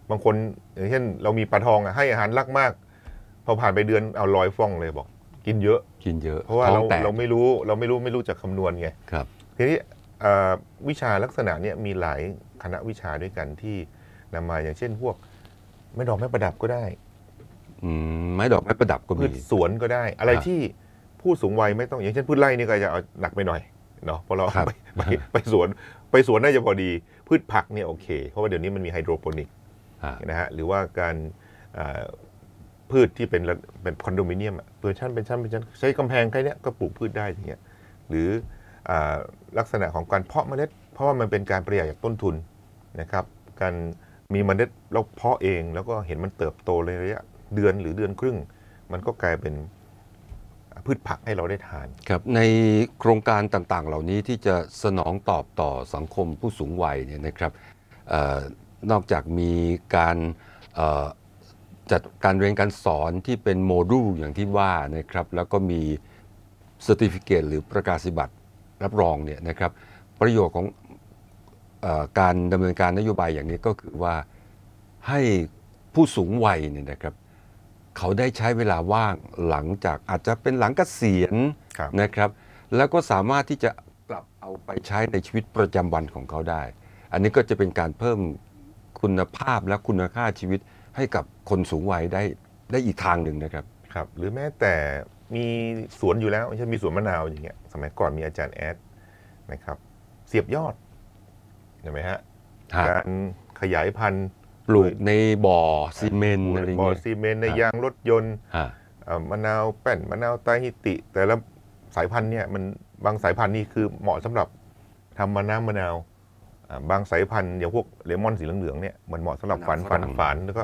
บางคนอย่างเช่นเรามีปลาทองให้อาหารรักมาก พอผ่านไปเดือนเอาลอยฟ่องเลยบอก กินเยอะกินเยอะ เพราะว่าเราเราไม่รู้ เราไม่รู้ไม่รู้จักคำนวณไงครับ ทีนี้วิชาลักษณะเนี่ยมีหลายคณะวิชาด้วยกันที่นำมาอย่างเช่นพวก ไม้ดอกไม้ประดับก็ได้ไม้ดอกไม้ประดับก็มีสวนก็ได้ อะไรที่ผู้สูงวัยไม่ต้อง อย่างเช่นพืชไร่นี่ก็จะเอาหนักไปหน่อยเนาะพอเราไปไปไปสวน ไปสวนน่าจะพอดี พืชผักเนี่ยโอเคเพราะว่าเดี๋ยวนี้มันมีไฮโดรโปนิกนะฮะ หรือว่าการพืชที่เป็นเป็นคอนโดมิเนียมเปิดชั้นเป็นชั้นเป็นชั้นใช้กำแพงแค่นี้ก็ปลูกพืชได้อย่างเงี้ยหรือลักษณะของการเพาะเมล็ดเพราะว่ามันเป็นการประหยัดต้นทุนนะครับการมีเมล็ดเราเพาะเอง แล้วก็เห็นมันเติบโตในระยะเดือนหรือเดือนครึ่ง มันก็กลายเป็นพืชผักให้เราได้ทานครับในโครงการต่างๆ เหล่านี้ที่จะสนองตอบต่อสังคมผู้สูงวัยเนี่ยนะครับออนอกจากมีการจัดการเรียนการสอนที่เป็นโมดูลอย่างที่ว่านะครับแล้วก็มีสติฟิเคตหรือประกาศสิบัตรรับรองเนี่ยนะครับประโยชน์ของอการดำเนินการนโยบายอย่างนี้ก็คือว่าให้ผู้สูงวัยเนี่ยนะครับ เขาได้ใช้เวลาว่างหลังจากอาจจะเป็นหลังกเกษียณนะครับ แล้วก็สามารถที่จะกลับเอาไปใช้ในชีวิตประจำวันของเขาได้ อันนี้ก็จะเป็นการเพิ่มคุณภาพและคุณค่าชีวิตให้กับคนสูงวัยได้ได้อีกทางหนึ่งนะครับครับหรือแม้แต่มีสวนอยู่แล้วเช่นมีสวนมะนาวอย่างเงี้ยสมัยก่อนมีอาจารย์แอดนะครับ เสียบยอดเห็นไหมฮะการขยายพันธุ์ปลูกในบ่อซีเมนต์อะไรเงี้ยบ่อซีเมนต์ในยางรถยนต์มะนาวแป้นมะนาวไตฮิติ แต่ละสายพันธุ์เนี่ยมันบางสายพันธุ์นี่คือเหมาะสำหรับทำมะนาวมะนาว บางสายพันธุ์อย่างพวกเลมอนสีเหลืองๆเนี่ยมันเหมาะสำหรับฝันฝันฝันแล้วก็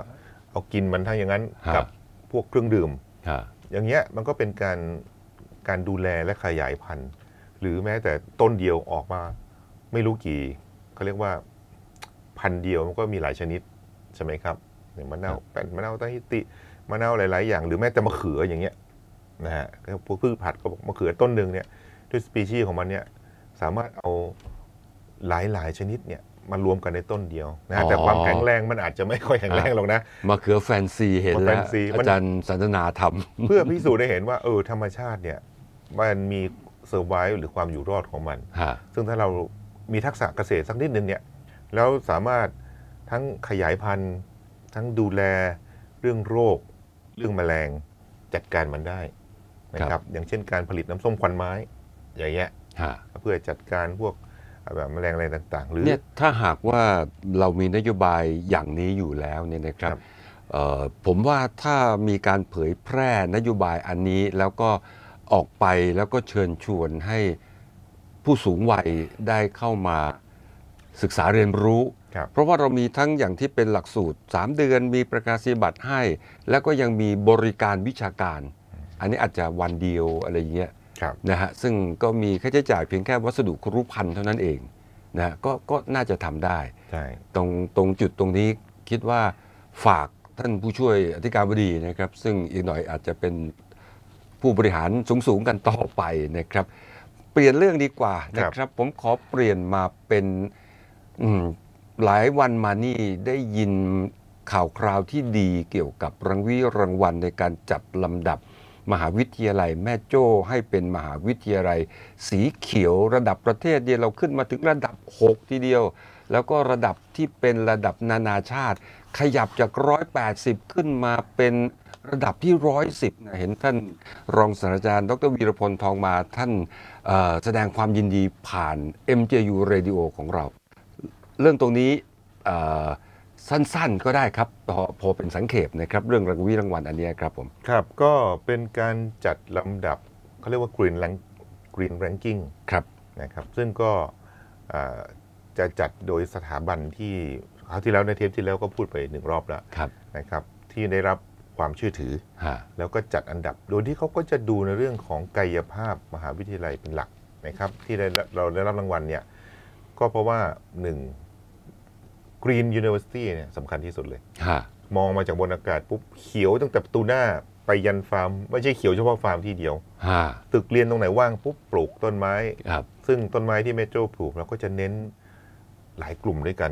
เอากินมันทั้งอย่างนั้นกับ พวกเครื่องดื่มอย่างเงี้ยมันก็เป็นการการดูแลและขยายพันธุ์หรือแม้แต่ต้นเดียวออกมาไม่รู้กี่เขาเรียกว่าพันเดียวมันก็มีหลายชนิดใช่ไหมครับอย่างมะนาวแป้นมะนาวตาฮิติมะนาวหลาย ๆอย่าง หรือแม้แต่มะเขืออย่างเงี้ยนะฮะพวกพืชผัดก็บอกมะเขือต้นหนึ่งเนี่ยด้วยสปีชีส์ของมันเนี่ยสามารถเอาหลายๆชนิดเนี่ยมันรวมกันในต้นเดียวนะแต่ความแข็งแรงมันอาจจะไม่ค่อยแข็งแรงหรอกนะมะเขือแฟนซีเห็นแล้ว อาจารย์สันนาทำเพื่อพิสูจน์ได้เห็นว่าเออธรรมชาติเนี่ย มันมีเซอร์ไวหรือความอยู่รอดของมัน ซึ่งถ้าเรามีทักษะเกษตรสักนิดนึงเนี่ย แล้วสามารถทั้งขยายพันธุ์ทั้งดูแลเรื่องโรคเรื่องแมลงจัดการมันได้นะครับ อย่างเช่น การผลิตน้ำส้มควันไม้อย่างเงี้ยเพื่อจัดการพวกแบบแมลงอะไรต่างๆหรือเนี่ยถ้าหากว่าเรามีนโยบายอย่างนี้อยู่แล้วเนี่ยนะครับผมว่าถ้ามีการเผยแพร่นโยบายอันนี้แล้วก็ออกไปแล้วก็เชิญชวนให้ผู้สูงวัยได้เข้ามาศึกษาเรียนรู้เพราะว่าเรามีทั้งอย่างที่เป็นหลักสูตร 3 เดือนมีประกาศียบัตรให้ แล้วก็ยังมีบริการวิชาการ อันนี้อาจจะวันเดียวอะไรเงี้ยนะฮะซึ่งก็มีค่าใช้จ่ายเพียงแค่วัสดุครุพันธ์เท่านั้นเองนะก็ก็น่าจะทำได้ตรงตรงจุดตรงนี้คิดว่าฝากท่านผู้ช่วยอธิการบดีนะครับ ซึ่งอีกหน่อยอาจจะเป็นผู้บริหารสูงๆกันต่อไปนะครับ เปลี่ยนเรื่องดีกว่านะครับ ผมขอเปลี่ยนมาเป็นหลายวันมานี่ได้ยินข่าวคราวที่ดีเกี่ยวกับรางวีรางวัลในการจัดลำดับมหาวิทยาลัยแม่โจ้ให้เป็นมหาวิทยาลัยสีเขียวระดับประเทศเดียวเราขึ้นมาถึงระดับ 6 ทีเดียว แล้วก็ระดับที่เป็นระดับนานาชาติขยับจาก 180 ขึ้นมาเป็นระดับที่ 110นะเห็นท่านรองศาสตราจารย์ดรวีรพลทองมาท่านแสดงความยินดีผ่าน MJU Radio ของเรา เรื่องตรงนี้สั้นๆ ก็ได้ครับพอพอเป็นสังเขปนะครับเรื่องรางวีรางวัลอันนี้ครับผม ครับ ก็เป็นการจัดลำดับเขาเรียกว่ากรีนแลงกรีนแรงกิ้งครับนะครับ ซึ่งก็จะจัดโดยสถาบันที่คราวที่แล้วในเทปที่แล้วก็พูดไปหนึ่งรอบแล้วนะครับ ที่ได้รับความเชื่อถือแล้วก็จัดอันดับโดยที่เขาก็จะดูในเรื่องของกายภาพมหาวิทยาลัยเป็นหลักนะครับ ที่เราได้รับรางวัลเนี่ย ก็เพราะว่าหนึ่งกรีนยูนิเวอร์ซิตี้เนี่ยสำคัญที่สุดเลย มองมาจากบนอากาศปุ๊บเขียวตั้งแต่ประตูหน้าไปยันฟาร์ม ไม่ใช่เขียวเฉพาะฟาร์มที่เดียว ตึกเรียนตรงไหนว่าง ปุ๊บ ปลูกต้นไม้ ซึ่งต้นไม้ที่เมโทรปลูกเราก็จะเน้นหลายกลุ่มด้วยกัน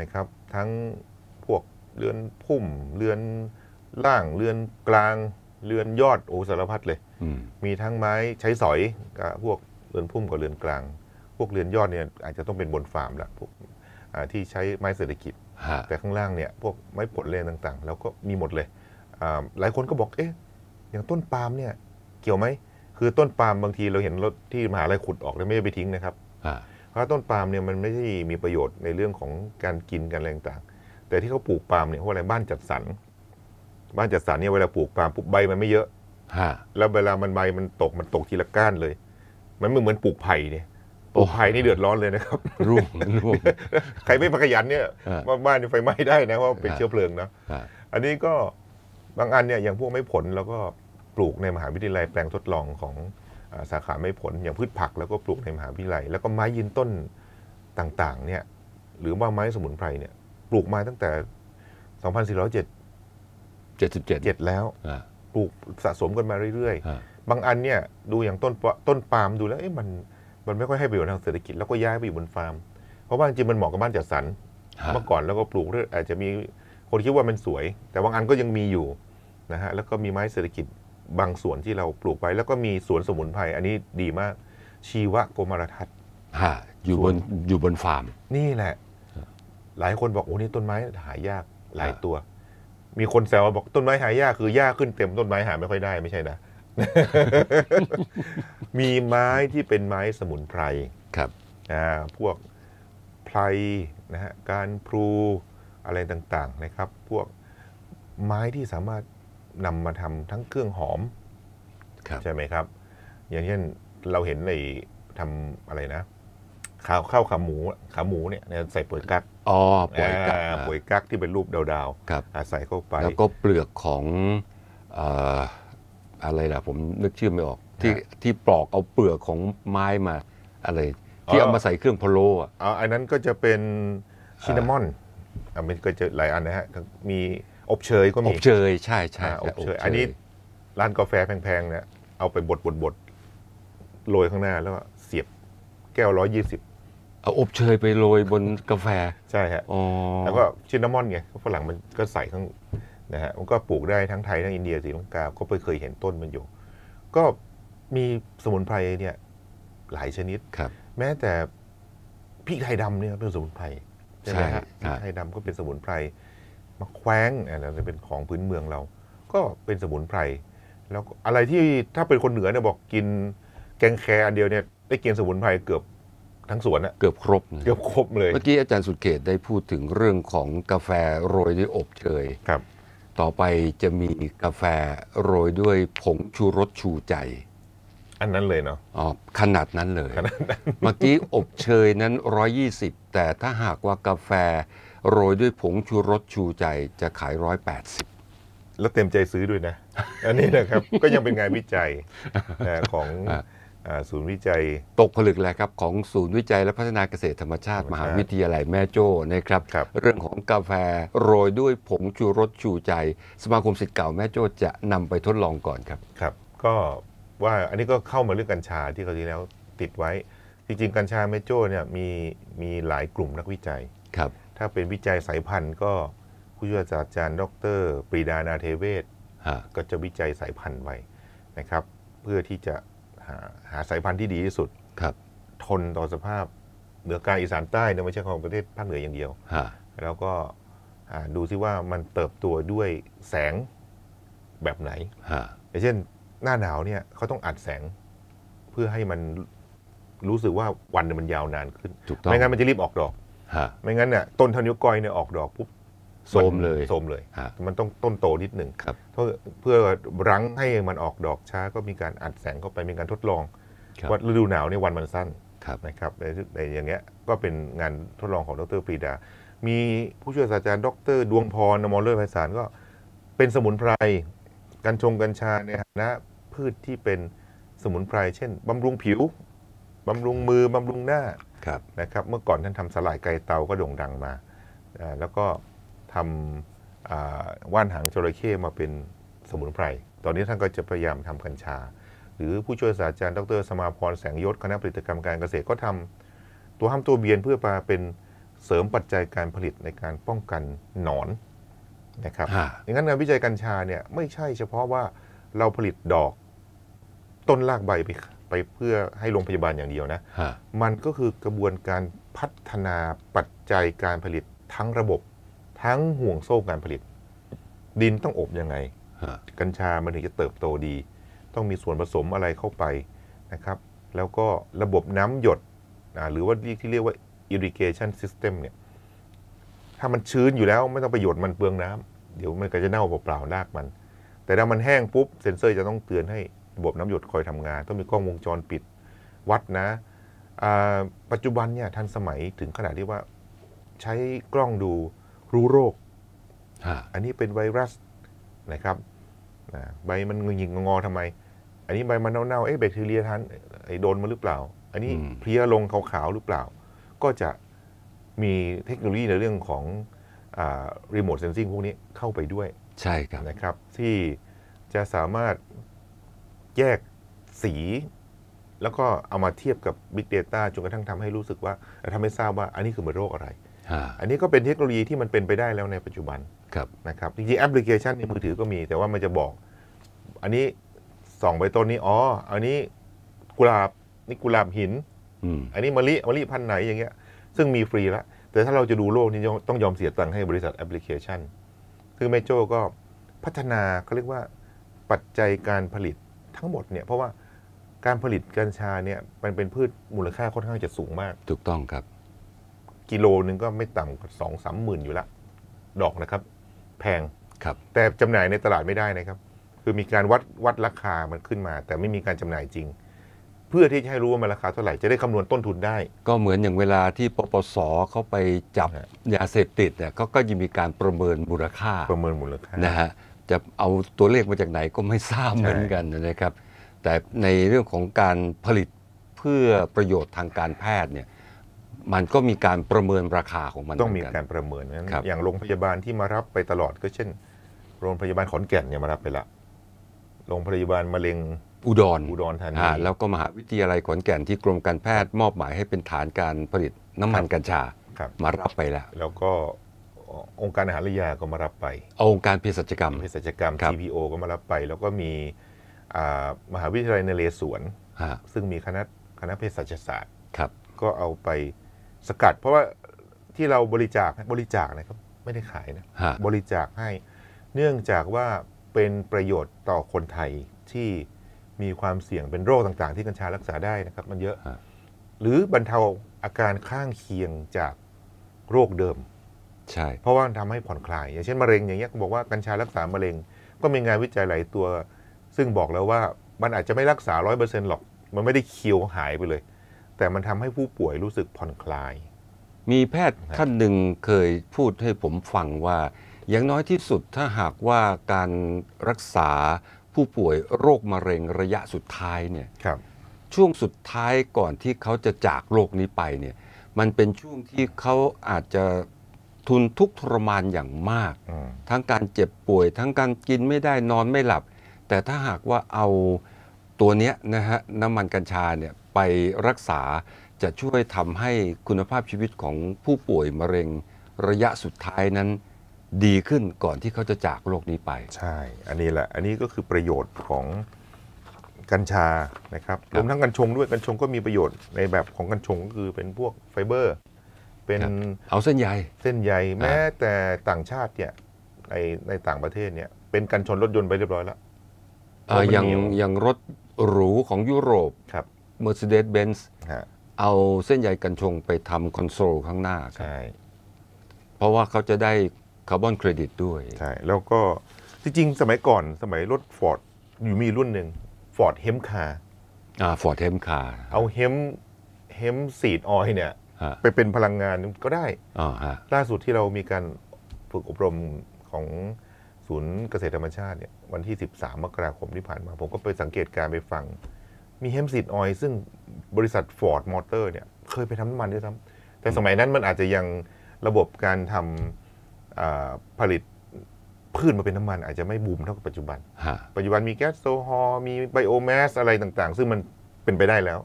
นะครับ ทั้งพวกเรือนพุ่มเรือนล่างเรือนกลางเรือนยอดโอสารพัดเลย มีทั้งไม้ใช้สอยพวกเรือนพุ่มกับเรือนกลาง พวกเรือนยอดเนี่ยอาจจะต้องเป็นบนฟาร์มละที่ใช้ไม้เศรษฐกิจแต่ข้างล่างเนี่ย พวกไม้ผลเลนต่างๆเราก็มีหมดเลยหลายคนก็บอกเอ๊ะ อย่างต้นปาล์มเนี่ย เกี่ยวไหมคือต้นปาล์มบางทีเราเห็นรถที่มหาลัยขุดออกแล้วไม่ไปทิ้งนะครับเพราะต้นปาล์มเนี่ยมันไม่ใช่มีประโยชน์ในเรื่องของการกินการอะไรต่างๆแต่ที่เขาปลูกปาล์มเนี่ยเพราะอะไรบ้านจัดสรรบ้านจัดสรรเนี่ยเวลาปลูกปาล์มปุ๊บใบมันไม่เยอะแล้วเวลามันใบมันตกมันตกทีละก้านเลยมันไม่เหมือนปลูกไผ่เนี่ยปูภัยนี่เดือดร้อนเลยนะครับร่วงร่วงใครไม่ขยันเนี่ยบ้านไฟไหม้ได้นะว่าเป็นเชื้อเพลิงนะ อันนี้ก็บางอันเนี่ยอย่างพวกไม่ผลแล้วก็ปลูกในมหาวิทยาลัย แปลงทดลองของสาขาไม่ผลอย่างพืชผักแล้วก็ปลูกในมหาวิทยาลัย แล้วก็ไม้ยืนต้นต่างๆ เนี่ย หรือว่าไม้สมุนไพรเนี่ยปลูกมาตั้งแต่2407 77 7แล้วปลูกสะสมกันมาเรื่อยๆบางอันเนี่ยดูอย่างต้นต้นปาล์มดูแล้วเอ๊ะมันมันไม่ค่อยให้ประโยชน์ทางเศรษฐกิจแล้วก็ย้ายไปอยู่บนฟาร์ม เพราะว่าจริงมันเหมาะกับบ้านจัดสรรเมื่อก่อนแล้วก็ปลูกอาจจะมีคนคิดว่ามันสวย แต่บางอันก็ยังมีอยู่นะฮะแล้วก็มีไม้เศรษฐกิจบางส่วนที่เราปลูกไปแล้วก็มีสวนสมุนไพรอันนี้ดีมากชีวะโกมารทัศน์อยู่บนอยู่บนฟาร์ม นี่แหละ หลายคนบอกโอ้นี่ต้นไม้หายากหลายตัว มีคนแซวบอกต้นไม้ หายากคือยาขึ้นเต็มต้นไม้หาไม่ค่อยได้ไม่ใช่นะมีไม้ที่เป็นไม้สมุนไพร ครับอ่าพวกไพรนะฮะ การพลูอะไรต่างๆนะครับ พวกไม้ที่สามารถนำมาทำทั้งเครื่องหอม ครับ ใช่ไหมครับ อย่างเช่นเราเห็นในทำอะไรนะข้าวข้าวขาหมู ขาหมูเนี่ยใส่ปุ๋ยกั๊กอ๋อปุ๋ยกั๊กปุ๋ยกั๊กที่เป็นรูปดาวๆครับใส่เข้าไป แล้วก็เปลือกของอะไรล่ะ ผมนึกชื่อไม่ออก ที่ที่ปลอกเอาเปลือกของไม้มา อะไร ที่เอามาใส่เครื่องพะโล่อะอ่ออันนั้นก็จะเป็นซินนามอนอ่ะมันก็จะหลายอันนะฮะ มีอบเชยก็มีอบเชยใช่ใช่อบเชยอันนี้ร้านกาแฟแพงๆเนี่ย เอาไปบดบดบดโรยข้างหน้าแล้วก็เสียบ แก้วร้อยยี่สิบเอาอบเชยไปโรยบนกาแฟใช่ฮะแล้วก็ชินนามอนไงฝรั่งมันก็ใส่ข้างนะฮะมันก็ปลูกได้ทั้งไทยทั้งอินเดียสีลังกาก็ไปเคยเห็นต้นมันอยู่ ก็มีสมุนไพรเนี่ยหลายชนิดครับ แม้แต่พริกไทยดำเนี่ยเป็นสมุนไพรใช่ไหมฮะพริกไทยดำก็เป็นสมุนไพรมะแคว้งอะไรจะเป็นของพื้นเมืองเราก็เป็นสมุนไพร แล้วอะไรที่ถ้าเป็นคนเหนือเนี่ยบอกกินแกงแครอันเดียวเนี่ยได้กินสมุนไพรเกือบทั้งสวนอะเกือบครบเกือบครบเลย เมื่อกี้อาจารย์สุดเขตได้พูดถึงเรื่องของกาแฟโรยด้วยอบเชยครับต่อไปจะมีกาแฟโรยด้วยผงชูรสชูใจ อันนั้นเลยเนาะอ๋อขนาดนั้นเลยเมื่อกี้อบเชยนั้น 120 แต่ถ้าหากว่ากาแฟโรยด้วยผงชูรสชูใจจะขาย 180 แล้วเต็มใจซื้อด้วยนะ อันนี้นะครับก็ยังเป็นงานวิจัยของศูนย์วิจัยตกผลึกแล้วครับ ของศูนย์วิจัยและพัฒนาเกษตรธรรมชาติ มหาวิทยาลัยแม่โจ้นะครับรบเรื่องของกาแฟโรยด้วย ผงชูรสชูใจ สมาคมสิทธิ์เก่าแม่โจ้จะนำไปทดลองก่อนครับครับ ก็ว่าอันนี้ก็เข้ามาเรื่องกัญชาที่เขาที่แล้วติดไว้ จริงๆ กัญชาแม่โจ้เนี่ยมีมีหลายกลุ่มนักวิจัยครับ ถ้าเป็นวิจัยสายพันธุ์ก็ ผู้ช่วยศาสตราจารย์ ดรปรีดานาเทเวศก็จะวิจัยสายพันธุ์ไว้นะครับ เพื่อที่จะหาหาสายพันธุ์ที่ดีที่สุด ครับ ทนต่อสภาพเหนือกลางอีสานใต้ในีไม่ใช่ของประเทศภาคเหนืออย่างเดียว ฮะ แล้วก็ดูซิว่ามันเติบตัวด้วยแสงแบบไหน ฮะ อย่างเช่นหน้าหนาวเนี่ยเขาต้องอัดแสงเพื่อให้มันรู้สึกว่าวันมันยาวนานขึ้นตอไม่งั้นมันจะรีบออกดอก ฮะ ไม่งั้นเนี่ยต้นธทนิ้วก้อยเนี่ยออกดอกปุ๊บโทมเลยโทมเลย มันต้องต้นโตนิดหนึ่งเพเพื่อรั้งให้มันออกดอกช้าก็มีการอัดแสงเข้าไป มีการทดลองว่าฤดูหนาวนี่วันมันสั้นนะครับในในอย่างเงี้ยก็เป็นงานทดลองของดรปรีดา มีผู้ช่วยศาสตราจารย์ดร ดวงพรนมลเลอร์ไพศาลก็เป็นสมุนไพรกัญชงกัญชาในฐานะพืชที่เป็นสมุนไพรเช่นบำรุงผิวบำรุงมือบำรุงหน้านะครับ เมื่อก่อนท่านทำสลายไกลเตาก็โด่งดังมาาแล้วก็ทำว่านหางจระเข้มาเป็นสมุนไพร ตอนนี้ท่านก็จะพยายามทำกัญชา หรือผู้ช่วยศาสตราจารย์ดร สมาพรแสงยศคณะผลิตกรรมการเกษตรก็ทำ ตัวห้ามตัวเบียนเพื่อมาเป็นเสริมปัจจัยการผลิตในการป้องกันหนอน นะครับดังนั้นงานวิจัยกัญชาเนี่ยไม่ใช่เฉพาะว่าเราผลิตดอกต้นรากใบไปไปเพื่อให้โรงพยาบาลอย่างเดียวนะมันก็คือกระบวนการพัฒนาปัจจัยการผลิตทั้งระบบทั้งห่วงโซ่การผลิต ดินต้องอบยังไง กัญชามันถึงจะเติบโตดี ต้องมีส่วนผสมอะไรเข้าไปนะครับ แล้วก็ระบบน้ำหยด หรือว่าที่เรียกว่า irrigation system เนี่ย ถ้ามันชื้นอยู่แล้วไม่ต้องประโยชน์มันเปลืองน้ำ เดี๋ยวมันก็จะเน่าเปล่าๆรากมัน แต่ถ้ามันแห้งปุ๊บเซ็นเซอร์จะต้องเตือนให้ระบบน้ำหยดคอยทำงาน ต้องมีกล้องวงจรปิดวัดนะ ปัจจุบันเนี่ยทันสมัยถึงขนาดที่ว่าใช้กล้องดูรู้โรค อันนี้เป็นไวรัสนะครับใบมันหงิงงอทำไม อันนี้ใบมันเน่าๆ เอ๊ะแบคทีเรียทานไอโดนมาหรือเปล่า อันนี้เพลียลงขาวๆหรือเปล่า ก็จะมีเทคโนโลยีในเรื่องของรีโมทเซนซิงพวกนี้เข้าไปด้วย ใช่ครับนะครับ ที่จะสามารถแยกสี แล้วก็เอามาเทียบกับ Big Data จนกระทั่งทำให้รู้สึกว่าทำให้ทราบว่าอันนี้คือเป็นโรคอะไรอันนี้ก็เป็นเทคโนโลยีที่มันเป็นไปได้แล้วในปัจจุบันนะครับจริงๆแอปพลิเคชันในมือถือก็มีแต่ว่ามันจะบอก อันนี้ส่องไปต้นนี้อ๋ออันนี้กุหลาบ นี่กุหลาบหิน อันนี้มะลิมะลิพันธุ์ไหนอย่างเงี้ยซึ่งมีฟรีละแต่ถ้าเราจะดูโลกนี้ต้องยอมเสียตังค์ให้บริษัทแอปพลิเคชันคือเมโจก็พัฒนาเขาเรียกว่าปัจจัยการผลิตทั้งหมดเนี่ยเพราะว่าการผลิตกัญชาเนี่ยมันเป็นพืชมูลค่าค่อนข้างจะสูงมาก ถูกต้องครับกิโลนึงก็ไม่ต่ำกว่าสองสามหมื่นอยู่ละดอกนะครับ แพงครับแต่จำหน่ายในตลาดไม่ได้นะครับ คือมีการวัดวัดราคามันขึ้นมา แต่ไม่มีการจำหน่ายจริง เพื่อที่จะให้รู้ว่ามันราคาเท่าไหร่จะได้คำนวณต้นทุนได้ ก็เหมือนอย่างเวลาที่ปปสเขาไปจับยาเสพติดเนี่ยก็ก็ยังมีการประเมินมูลค่าประเมินมูลค่านะฮะจะเอาตัวเลขมาจากไหนก็ไม่ทราบเหมือนกันนะครับ แต่ในเรื่องของการผลิตเพื่อประโยชน์ทางการแพทย์เนี่ยมันก็มีการประเมินราคาของมันต้องมีการประเมินนั้นอย่างโรงพยาบาลที่มารับไปตลอด ก็เช่น โรงพยาบาลขอนแก่นเนี่ยมารับไปละโรงพยาบาลมะเร็งอุดรอุดรธานีแล้วก็มหาวิทยาลัยขอนแก่นที่กรมการแพทย์มอบหมาย ให้เป็นฐานการผลิตน้ำมันกัญชา มารับไปแล้วแล้วก็องค์การอาหารและยาก็มารับไปองค์การเภสัชกรรมเภสัชกรรม TPO ก็มารับไปแล้วก็มีมหาวิทยาลัยนเรศวรซึ่งมีคณะคณะเภสัชศาสตร์ก็เอาไปสกัดเพราะว่าที่เราบริจาคบริจาคนะครับไม่ได้ขายนะะบริจาคให้เนื่องจากว่าเป็นประโยชน์ต่อคนไทยที่มีความเสี่ยงเป็นโรคต่างๆที่กัญชารักษาได้นะครับมันเยอะะหรือบรรเทาอาการข้างเคียงจากโรคเดิมใช่เพราะว่ามันทำให้ผ่อนคลาย อย่างเช่นมะเร็งอย่างเงี้ยบอกว่ากัญชารักษามะเร็งก็มีงานวิจัยหลายตัว ซึ่งบอกแล้วว่ามันอาจจะไม่รักษาร้อยเปอร์เซ็นต์หรอกมันไม่ได้คิวหายไปเลยแต่มันทำให้ผู้ป่วยรู้สึกผ่อนคลาย มีแพทย์ท่านหนึ่งเคยพูดให้ผมฟังว่า อย่างน้อยที่สุดถ้าหากว่าการรักษาผู้ป่วยโรคมะเร็งระยะสุดท้ายเนี่ยช่วงสุดท้ายก่อนที่เขาจะจากโลกนี้ไปเนี่ยมันเป็นช่วงที่เขาอาจจะทุนทุกทรมานอย่างมากมทั้งการเจ็บป่วย ทั้งการกินไม่ได้นอนไม่หลับ แต่ถ้าหากว่าเอาตัวเนี้ยนะฮะน้ำมันกัญชาเนี่ยไปรักษาจะช่วยทำให้คุณภาพชีวิตของผู้ป่วยมะเร็งระยะสุดท้ายนั้น ดีขึ้นก่อนที่เขาจะจากโลกนี้ไป ใช่ อันนี้แหละ อันนี้ก็คือประโยชน์ของกัญชานะครับรวมทั้งกัญชงด้วยกัญชงก็มีประโยชน์ ในแบบของกัญชงก็คือเป็นพวกไฟเบอร์ เป็นเอาเส้นใยเส้นใยแม้แต่ต่างชาติเนี่ยในในต่างประเทศเนี่ย เป็นกัญชนรถยนต์ไปเรียบร้อยแล้วอย่างอย่างรถหรูของยุโรปครับ Mercedes-Benz เอาเส้นใยกันชงไปทำคอนโซลข้างหน้าครับใช่เพราะว่าเขาจะได้คาร์บอนเครดิตด้วยใช่แล้วก็จริงๆสมัยก่อนสมัยรถฟอร์ดอยู่มีรุ่นหนึ่งฟอร์ดเฮมคาอ่าฟอร์ดเฮมคาเอาเฮมเฮมสีดออยเนี่ย ไปเป็นพลังงานก็ได้ล่าสุดที่เรามีการฝึกอบรมของศูนย์เกษตรธรรมชาติเนี่ยวันที่ 13มกราคมที่ผ่านมา ผมก็ไปสังเกตการไปฟังมีเฮมซิดออยซึ่งบริษัทฟอร์ดมอเตอร์เนี่ยเคยไปทำน้ำมันด้วยซ้ำแต่สมัยนั้นมันอาจจะยังระบบการทำผลิตพืชมาเป็นน้ำมัน อาจจะไม่บูมเท่ากับปัจจุบัน ปัจจุบันมีแก๊สโซฮอลมีไบโอแมสอะไรต่างๆ ซึ่งมันเป็นไปได้แล้ว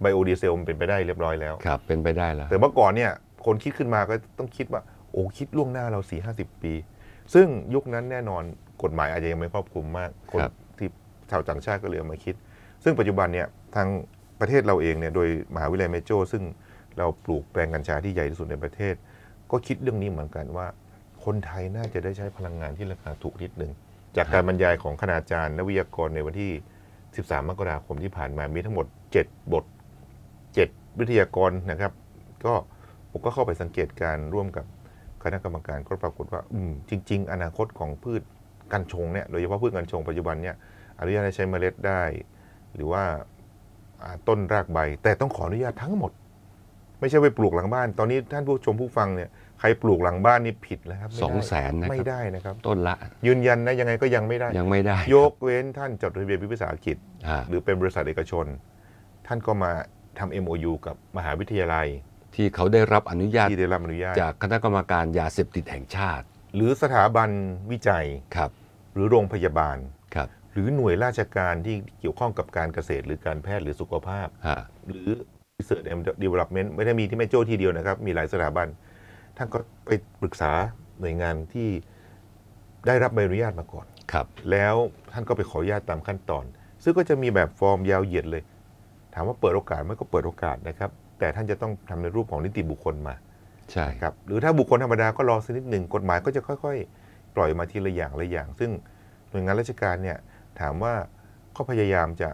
ไบโอดีเซลมันเป็นไปได้เรียบร้อยแล้วครับเป็นไปได้แล้วแต่เมื่อก่อนเนี่ยคนคิดขึ้นมาก็ต้องคิดว่าโอ้คิดล่วงหน้าเราสี่ห้าสิบปี ซึ่งยุคนั้นแน่นอนกฎหมายอาจจะยังไม่ครอบคลุมมากคนที่ชาวต่างชาติก็เลยมาคิดซึ่งปัจจุบันเนี่ย ทางประเทศเราเองเนี่ย โดยมหาวิทยาลัยเมโจ ซึ่งเราปลูกแปลงกัญชาที่ใหญ่ที่สุดในประเทศ ก็คิดเรื่องนี้เหมือนกันว่า คนไทยน่าจะได้ใช้พลังงานที่ราคาถูกนิดนึงจากการบรรยายของคณาจารย์นวิทยากรในวันที่ 13 มกราคมที่ผ่านมามีทั้งหมด 7 บท 7 วิทยากรนะครับ ก็ผมก็เข้าไปสังเกตการร่วมกับคณะกรรมการก็ปรากฏว่า อืม จริง ๆ อนาคตของพืชกัญชงเนี่ยโดยเฉพาะพืชกัญชงปัจจุบันเนี่ยอนุญาตให้ใช้เมล็ดได้หรือว่าต้นรากใบ แต่ต้องขออนุญาตทั้งหมด ไม่ใช่ไปปลูกหลังบ้านตอนนี้ท่านผู้ชมผู้ฟังเนี่ยใครปลูกหลังบ้านนี่ผิดแล้วครับสองแสนไม่ได้นะครับ ต้นละ ยืนยันนะยังไงก็ยังไม่ได้ยังไม่ได้ ยกเว้นท่านจดทะเบียนวิสาหกิจหรือเป็นบริษัทเอกชน ท่านก็มาทำ MOU กับมหาวิทยาลัย ที่เขาได้รับอนุญาตที่ได้รับอนุญาตจากคณะกรรมการยาเสพติดแห่งชาติ หรือสถาบันวิจัยครับ หรือโรงพยาบาลครับรือหน่วยราชการที่เกี่ยวข้องกับการเกษตรหรือการแพทย์หรือสุขภาพ หรือ Research and Development ไม่ได้มีที่แม่โจ้ทีเดียวนะครับ มีหลายสถาบัน ท่านก็ไปปรึกษาหน่วยงานที่ได้รับใบอนุญาตมาก่อน ครับ แล้วท่านก็ไปขออนุญาตตามขั้นตอน ซึ่งก็จะมีแบบฟอร์มยาวเหยียดเลย ถามว่าเปิดโอกาสไหมก็เปิดโอกาสนะครับ แต่ท่านจะต้องทำในรูปของนิติบุคคลมา ใช่ครับ หรือถ้าบุคคลธรรมดาก็รอสักนิดหนึ่ง กฎหมายก็จะค่อย ๆ ปล่อยมาทีละอย่างละอย่าง ซึ่งหน่วยงานราชการเนี่ยถามว่าก็พยายามจะ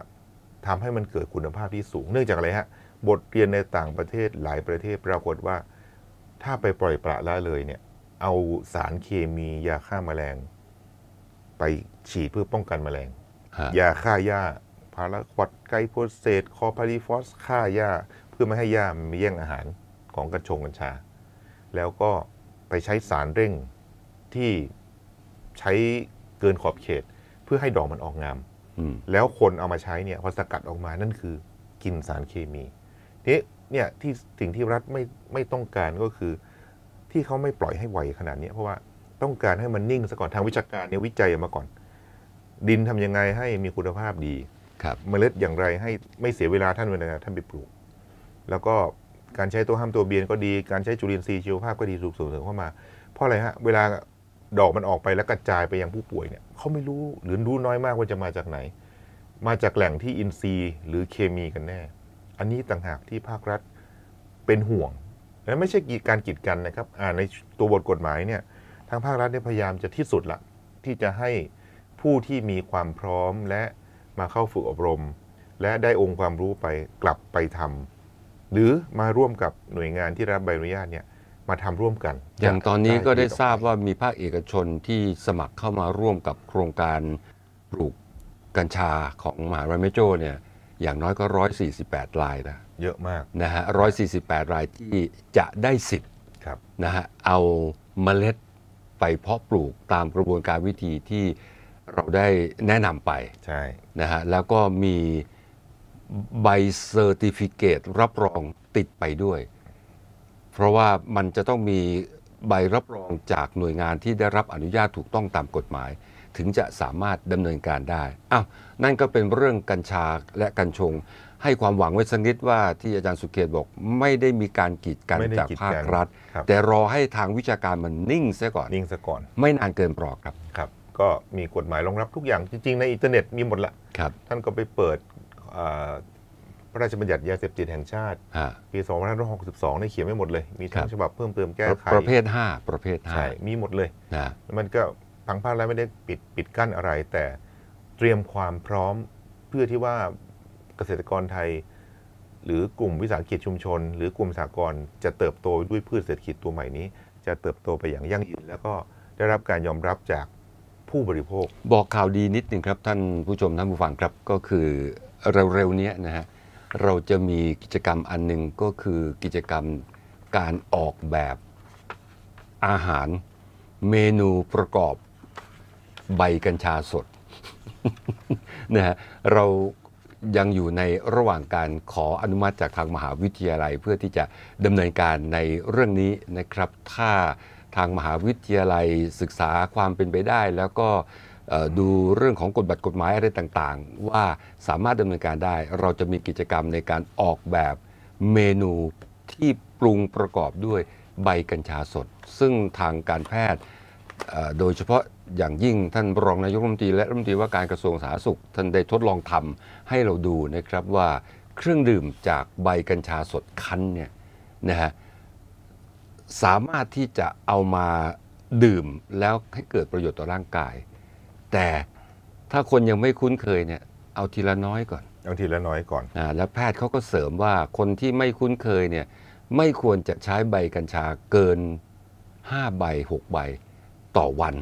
ทำให้มันเกิดคุณภาพที่สูง เนื่องจากอะไรฮะ บทเรียนในต่างประเทศหลายประเทศปรากฏว่า ถ้าไปปล่อยปละละเลยเนี่ย เอาสารเคมียาฆ่ามาแมลง ไปฉีดเพื่อป้องกันมแมลง ยาฆ่าหญ้า พาราควอดไกโพเซตคอพาริฟอสฆ่าหญ้า เพื่อไม่ให้หญ้ามีแย่งอาหารของกัญชงกัญชา แล้วก็ไปใช้สารเร่งที่ใช้เกินขอบเขตเพื่อให้ดอกมันออกงาม แล้วคนเอามาใช้เนี่ยพอสกัดออกมานั่นคือกินสารเคมีทีเนี่ยที่สิ่งที่รัฐไม่ไม่ต้องการก็คือ ที่เขาไม่ปล่อยให้ไวขนาดนี้เพราะว่าต้องการให้มันนิ่งซะก่อนทางวิชาการเนี่ยวิจัยมาก่อน ดินทำยังไงให้มีคุณภาพดี ครับ เมล็ดอย่างไรให้ไม่เสียเวลาท่านเวลาท่านไปปลูกแล้วก็การใช้ตัวห้ามตัวเบียนก็ดีการใช้จุลินทรีย์ชีวภาพก็ดีสูบสูงเข้ามาเพราะอะไรฮะเวลาดอกมันออกไปแล้วกระจายไปยังผู้ป่วยเนี่ยเขาไม่รู้หรือรู้น้อยมากว่าจะมาจากไหน มาจากแหล่งที่อินทรีย์หรือเคมีกันแน่ อันนี้ต่างหากที่ภาครัฐเป็นห่วง และไม่ใช่การกีดกันนะครับอ่าในตัวบทกฎหมายเนี่ยทางภาครัฐพยายามจะที่สุดละ ที่จะให้ผู้ที่มีความพร้อมและมาเข้าฝึกอบรม และได้องค์ความรู้ไปกลับไปทำหรือมาร่วมกับหน่วยงานที่รับใบอนุญาตเนี่ยมาทำร่วมกัน อย่างตอนนี้ก็ได้ทราบว่ามีภาคเอกชนที่สมัครเข้ามาร่วมกับโครงการปลูกกัญชาของมหาวิทยาลัยแม่โจ้เนี่ย อย่างน้อยก็ 148รายนะ เยอะมากนะฮะ148รายที่จะได้สิทธิ์นะฮะ เอาเมล็ดไปเพาะปลูกตามกระบวนการวิธีที่เราได้แนะนำไป ใช่ นะฮะ แล้วก็มีใบเซอร์ติฟิเคตรับรองติดไปด้วยเพราะว่ามันจะต้องมีใบรับรองจากหน่วยงานที่ได้รับอนุญาตถูกต้องตามกฎหมาย ถึงจะสามารถดำเนินการได้ อ้าว นั่นก็เป็นเรื่องกัญชาและกัญชง ให้ความหวังไว้สักนิดว่าที่อาจารย์สุเกตบอก ไม่ได้มีการกีดกันจากภาครัฐรแต่รอให้ทางวิชาการมันนิ่งซะก่อน นิ่งซะก่อน ไม่นานเกินปรอกครับ ครับ ก็มีกฎหมายรองรับทุกอย่างจริง ๆในอินเทอร์เน็ตมีหมดละ ครับ ท่านก็ไปเปิดระราชบัญญัติยาเสพติดแห่งชาติปี2562ได้เขียนไม่หมดเลยมีทั้งฉบับเพิ่มเติมแก้ไขประเภท 5 ประเภท5ใช่มีหมดเลยนะมันก็ทางภาครัฐไม่ได้ปิดปิดกั้นอะไร แต่เตรียมความพร้อมเพื่อที่ว่าเกษตรกรไทย หรือกลุ่มวิสาหกิจชุมชน หรือกลุ่มสากลจะเติบโตด้วยพืชเศรษฐกิจตัวใหม่นี้ จะเติบโตไปอย่างยั่งยืนแล้วก็ได้รับการยอมรับจากผู้บริโภค บอกข่าวดีนิดหนึ่งครับ ท่านผู้ชมท่านผู้ฟังครับก็คือเร็วๆนี้นะฮะเราจะมีกิจกรรมอันหนึ่งก็คือกิจกรรมการออกแบบอาหารเมนูประกอบใบกัญชาสดนะฮะเรายังอยู่ในระหว่างการขออนุมัติจากทางมหาวิทยาลัยเพื่อที่จะดำเนินการในเรื่องนี้นะครับ ถ้าทางมหาวิทยาลัยศึกษาความเป็นไปได้แล้วก็ดูเรื่องของกฎบัตรกฎหมายอะไรต่างๆ ว่าสามารถดำเนินการได้ เราจะมีกิจกรรมในการออกแบบเมนูที่ปรุงประกอบด้วยใบกัญชาสด ซึ่งทางการแพทย์โดยเฉพาะอย่างยิ่งท่านรองนายกรัฐมนตรีและรัฐมนตรีว่าการกระทรวงสาธารณสุขท่านได้ทดลองทำให้เราดูนะครับ ว่าเครื่องดื่มจากใบกัญชาสด คั้นเนี่ยนะฮะสามารถที่จะเอามาดื่มแล้วให้เกิดประโยชน์ต่อร่างกายแต่ถ้าคนยังไม่คุ้นเคยเนี่ยเอาทีละน้อยก่อนเอาทีละน้อยก่อนอ่าแล้วแพทย์เขาก็เสริมว่าคนที่ไม่คุ้นเคยเนี่ยไม่ควรจะใช้ใบกัญชาเกิน 5 ใบ6ใบต่อวัน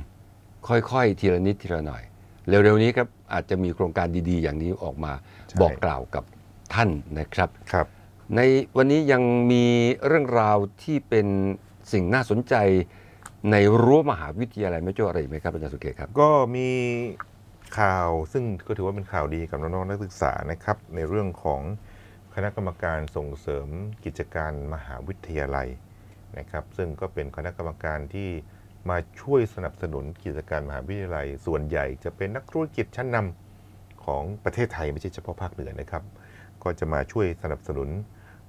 ค่อยๆ ทีละนิดทีละหน่อย เร็วๆนี้ครับ อาจจะมีโครงการดีๆอย่างนี้ออกมาบอกกล่าวกับท่านนะครับ ครับ ในวันนี้ยังมีเรื่องราวที่เป็นสิ่งน่าสนใจในรั้วมหาวิทยาลัยไม่เจออะไรไหมครับอาจารย์สุเกตครับ ก็มีข่าวซึ่งก็ถือว่าเป็นข่าวดีกับน้องนักศึกษานะครับในเรื่องของคณะกรรมการส่งเสริมกิจการมหาวิทยาลัยนะครับ ซึ่งก็เป็นคณะกรรมการที่มาช่วยสนับสนุนกิจการมหาวิทยาลัย ส่วนใหญ่จะเป็นนักธุรกิจชั้นนำของประเทศไทยไม่ใช่เฉพาะภาคเหนือนะครับ ก็จะมาช่วยสนับสนุน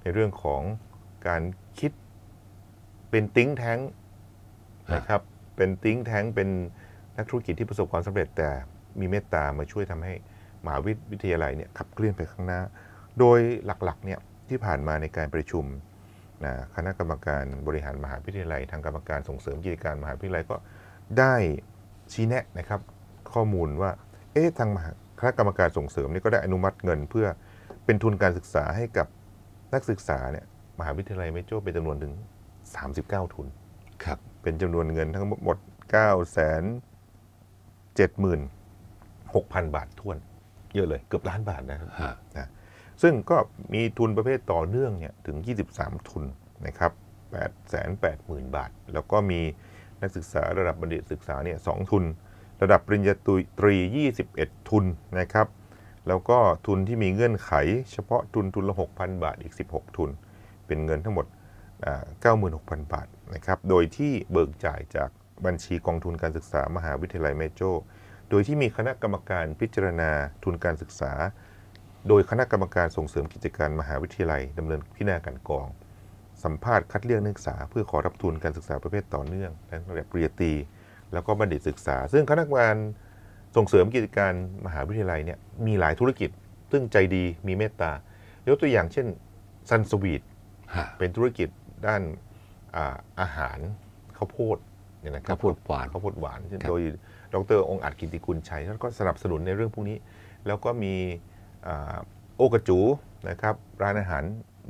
ในเรื่องของการคิดเป็นติ้งแท้งนะครับ เป็นติ้งแท้งเป็นนักธุรกิจที่ประสบความสำเร็จ แต่มีเมตตามาช่วยทำให้มหาวิทยาลัยเนี่ยขับเคลื่อนไปข้างหน้า โดยหลักๆเนี่ยที่ผ่านมาในการประชุมนะคณะกรรมการบริหารมหาวิทยาลัย ทางกรรมการส่งเสริมกิจการมหาวิทยาลัยก็ได้ชี้แนะนะครับ ข้อมูลว่าเอ๊ะทางคณะกรรมการส่งเสริมนี่ก็ได้อนุมัติเงิน เพื่อเป็นทุนการศึกษาให้กับนักศึกษาเนี่ยมหาวิทยาลัยไม่โจ้เป็นจำนวนถึง 39 ทุนครับเป็นจำนวนเงินทั้งหมด9 7 6 0 0 0 บาททวน เยอะเลยเกือบล้านบาทนะครับนะซึ่งก็มีทุนประเภทต่อเนื่องเนี่ยถึง 23 ทุนนะครับ880,000 บาท แล้วก็มีนักศึกษาระดับบัณฑิตศึกษาเนี่ยสทุนระดับปริญญาตรี 21 ทุนนะครับแล้วก็ทุนที่มีเงื่อนไข เฉพาะทุนทุนละ6,000 บาทอีก 16 ทุน เป็นเงินทั้งหมด 96,000 บาทนะครับ โดยที่เบิกจ่ายจากบัญชีกองทุนการศึกษามหาวิทยาลัยแมโจ โดยที่มีคณะกรรมการพิจารณาทุนการศึกษา โดยคณะกรรมการส่งเสริมกิจการมหาวิทยาลัยดำเนินพิจารณาการกองสัมภาษณ์คัดเลือกนักศึกษาเพื่อขอรับทุนการศึกษาประเภทต่อเนื่องและแบบปริญญาตรีแล้วก็บัณฑิตศึกษา ซึ่งคณะกรรมการส่งเสริมกิจการมหาวิทยาลัยเนี่ยมีหลายธุรกิจซึ่งใจดีมีเมตตา ยกตัวอย่างเช่นซันสวีทเป็นธุรกิจด้านอาหารข้าวโพดเนี่ยนะครับข้าวโพดหวานข้าวโพดหวานโดยดรองอาจกิติกุลชัยท่านก็สนับสนุนในเรื่องพวกนี้แล้วก็มีโอกระจูนะครับร้านอาหาร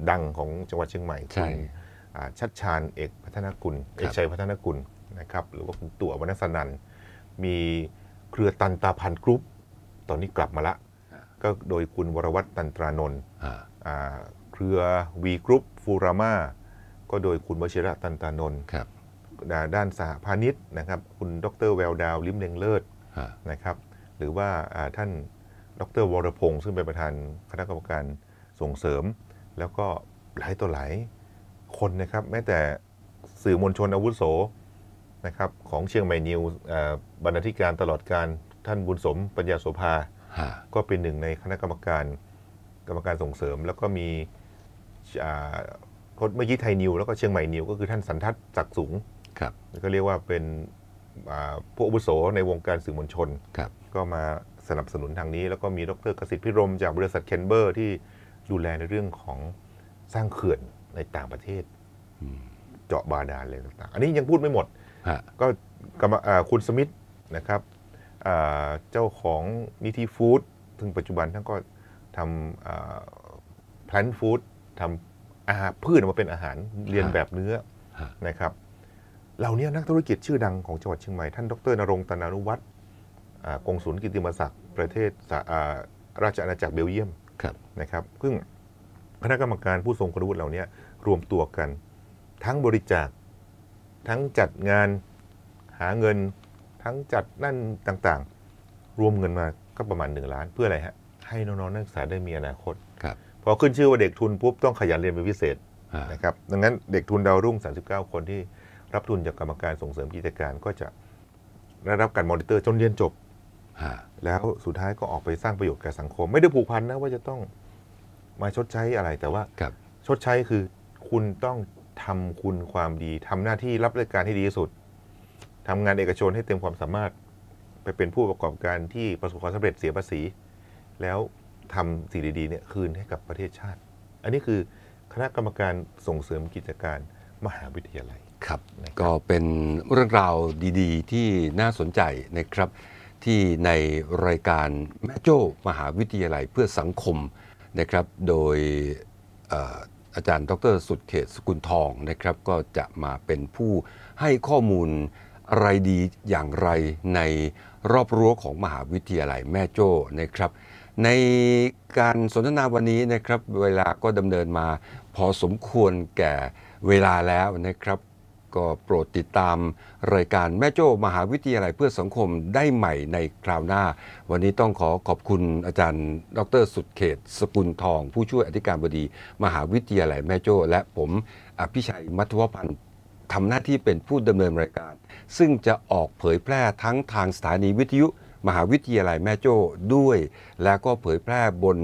ดังของจังหวัดเชียงใหม่คุณชัดชาญเอกพัฒนกุลเอกชัยพัฒนกุลนะครับหรือว่าคุณตัววรรณสนันมีเครือตันตาพันกรุ๊ปตอนนี้กลับมาละก็โดยคุณวรวัตรตันตรานนท์เครือวีกรุ๊ปฟูรามาก็โดยคุณวชิระตันตานนท์ด้านสาพาณิชย์นะครับ คุณดรแววดาวลิมเลงเลิศนะครับ หรือว่าท่านดรวรพงศ์ซึ่งเป็นประธานคณะกรรมการส่งเสริม แล้วก็หลายตัวหลายคนนะครับแม้แต่สื่อมวลชนอาวุโสนะครับของเชียงใหม่นิวบรรณาธิการตลอดการท่านบุญสมปัญญาโสภาก็เป็นหนึ่งในคณะกรรมการกรรมการส่งเสริมแล้วก็มีเมื่อกี้ไทยนิวแล้วก็เชียงใหม่นิวก็คือท่านสันทั์ศักดิ์สูงครับก็เรียกว่าเป็นผู้อุปโสในวงการสื่อมวลชนครับก็มาสนับสนุนทางนี้ แล้วก็มีดรกสิทธิพิรมจากบริษัทเคนเบอร์ ที่ดูแลในเรื่องของสร้างเขื่อนในต่างประเทศเจาะบาดาลอะไรต่างๆอันนี้ยังพูดไม่หมดก็คุณสมิธนะครับเจ้าของนิติฟู้ดถึงปัจจุบันท่านก็ทำแพลนฟู้ดทำอาพืชมาเป็นอาหารเรียนแบบเนื้อนะครับเหล่านี้นักธุรกิจชื่อดังของจังหวัดเชียงใหม่ท่านดรนรงตนานุวัตรกงนุลกิติมศักดิ์ประเทศราชอาณาจักรเบลเยียมนะครับ ซึ่งคณะกรรมการผู้ทรงคุณวุฒิเหล่านี้รวมตัวกันทั้งบริจาคทั้งจัดงานหาเงิน ทั้งจัดนั่นต่างๆ รวมเงินมาก็ประมาณหนึ่งล้านเพื่ออะไรฮะให้น้อง ๆนักศึกษาได้มีอนาคตพอขึ้นชื่อว่าเด็กทุนปุ๊บต้องขยันเรียนเป็นพิเศษนะครับดังนั้นเด็กทุนดาวรุ่ง 39 คนที่รับทุนจากกรรมการส่งเสริมกิจการก็จะได้รับการมอนิเตอร์จนเรียนจบ แล้วสุดท้ายก็ออกไปสร้างประโยชน์แก่สังคม ไม่ได้ผูกพันนะว่าจะต้องมาชดใช้อะไรแต่ว่าชดใช้คือคุณต้องทำคุณความดี ทำหน้าที่รับราชการให้ดีที่สุด ทำงานเอกชนให้เต็มความสามารถไปเป็นผู้ประกอบการที่ประสบความสำเร็จเสียภาษีแล้วทำสิ่งดีๆเนี่ยคืนให้กับประเทศชาติ อันนี้คือคณะกรรมการส่งเสริมกิจการมหาวิทยาลัยครับก็เป็นเรื่องราวดี ๆ ที่น่าสนใจนะครับ ที่ในรายการแม่โจ้มหาวิทยาลัยเพื่อสังคมนะครับ โดยอาจารย์ดรสุดเขตสกุลทองนะครับ ก็จะมาเป็นผู้ให้ข้อมูลอะไรดีอย่างไรในรอบรั้วของมหาวิทยาลัยแม่โจ้นะครับในการสนทนาวันนี้นะครับเวลาก็ดำเนินมาพอสมควรแก่เวลาแล้วนะครับ ก็โปรดติดตามรายการแม่โจ้มหาวิทยาลัยเพื่อสังคมได้ใหม่ในคราวหน้า วันนี้ต้องขอขอบคุณอาจารย์ ดรสุดเขตสกุลทองผู้ช่วยอธิการบดี มหาวิทยาลัยแม่โจ้และผมอภิชัยมัทวพันธ์ทำหน้าที่เป็นผู้ดำเนินรายการ ซึ่งจะออกเผยแพร่ทั้งทางสถานีวิทยุมหาวิทยาลัยแม่โจ้ด้วย แล้วก็เผยแพร่บน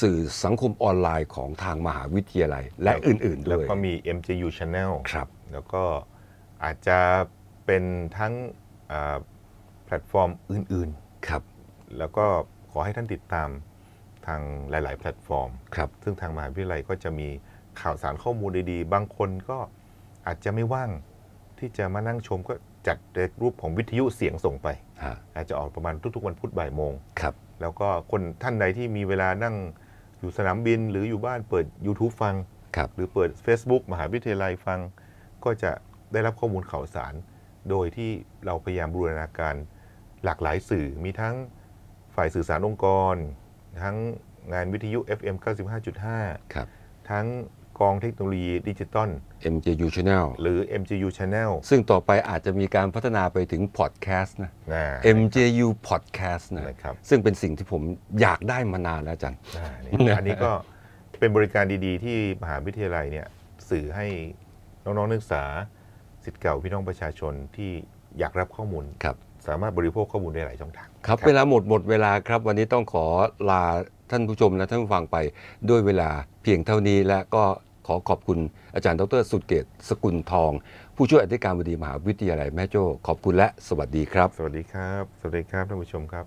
สื่อสังคมออนไลน์ของทางมหาวิทยาลัย และอื่นๆด้วยแล้วก็มี MJU Channel ครับ แล้วก็อาจจะเป็นทั้งแพลตฟอร์มอื่นๆครับแล้วก็ขอให้ท่านติดตามทางหลายๆแพลตฟอร์มครับซึ่งทางมหาวิทยาลัยก็จะมีข่าวสารข้อมูลดีๆ บางคนก็อาจจะไม่ว่างที่จะมานั่งชม ก็จัดรูปของวิทยุเสียงส่งไป อาจจะออกประมาณทุกๆวันพุธบ่ายโมงครับ แล้วก็คนท่านใดที่มีเวลานั่งอยู่สนามบินหรืออยู่บ้านเปิด YouTube ฟังรหรือเปิด Facebook มหาวิทยาลัยฟัง ก็จะได้รับข้อมูลข่าวสาร โดยที่เราพยายามบูรณาการหลากหลายสื่อ มีทั้งฝ่ายสื่อสารองค์กร ทั้งงานวิทยุ FM 95.5ครับทั้งกองเทคโนโลยีดิจิตอล MJU Channel หรือ MJU Channel ซึ่งต่อไปอาจจะมีการพัฒนาไปถึงพอดแคสต์นะ MJU Podcast นะนะครับซึ่งเป็นสิ่งที่ผมอยากได้มานานแล้วจันอันนี้ก็เป็นบริการดีๆ ที่มหาวิทยาลัยเนี่ยสื่อให้น้อง ๆนักศึกษา สิทธิ์เก่าพี่น้องประชาชนที่อยากรับข้อมูล ครับ สามารถบริโภคข้อมูลได้หลายช่องทาง ครับเวลาหมดหมดเวลาครับ วันนี้ต้องขอลาท่านผู้ชมและท่านผู้ฟังไปด้วยเวลาเพียงเท่านี้และก็ขอขอบคุณอาจารย์ดรสุดเกต สกุลทอง ผู้ช่วยอธิการบดี มหาวิทยาลัยแม่โจ้ขอบคุณและสวัสดีครับ สวัสดีครับ สวัสดีครับท่านผู้ชมครับ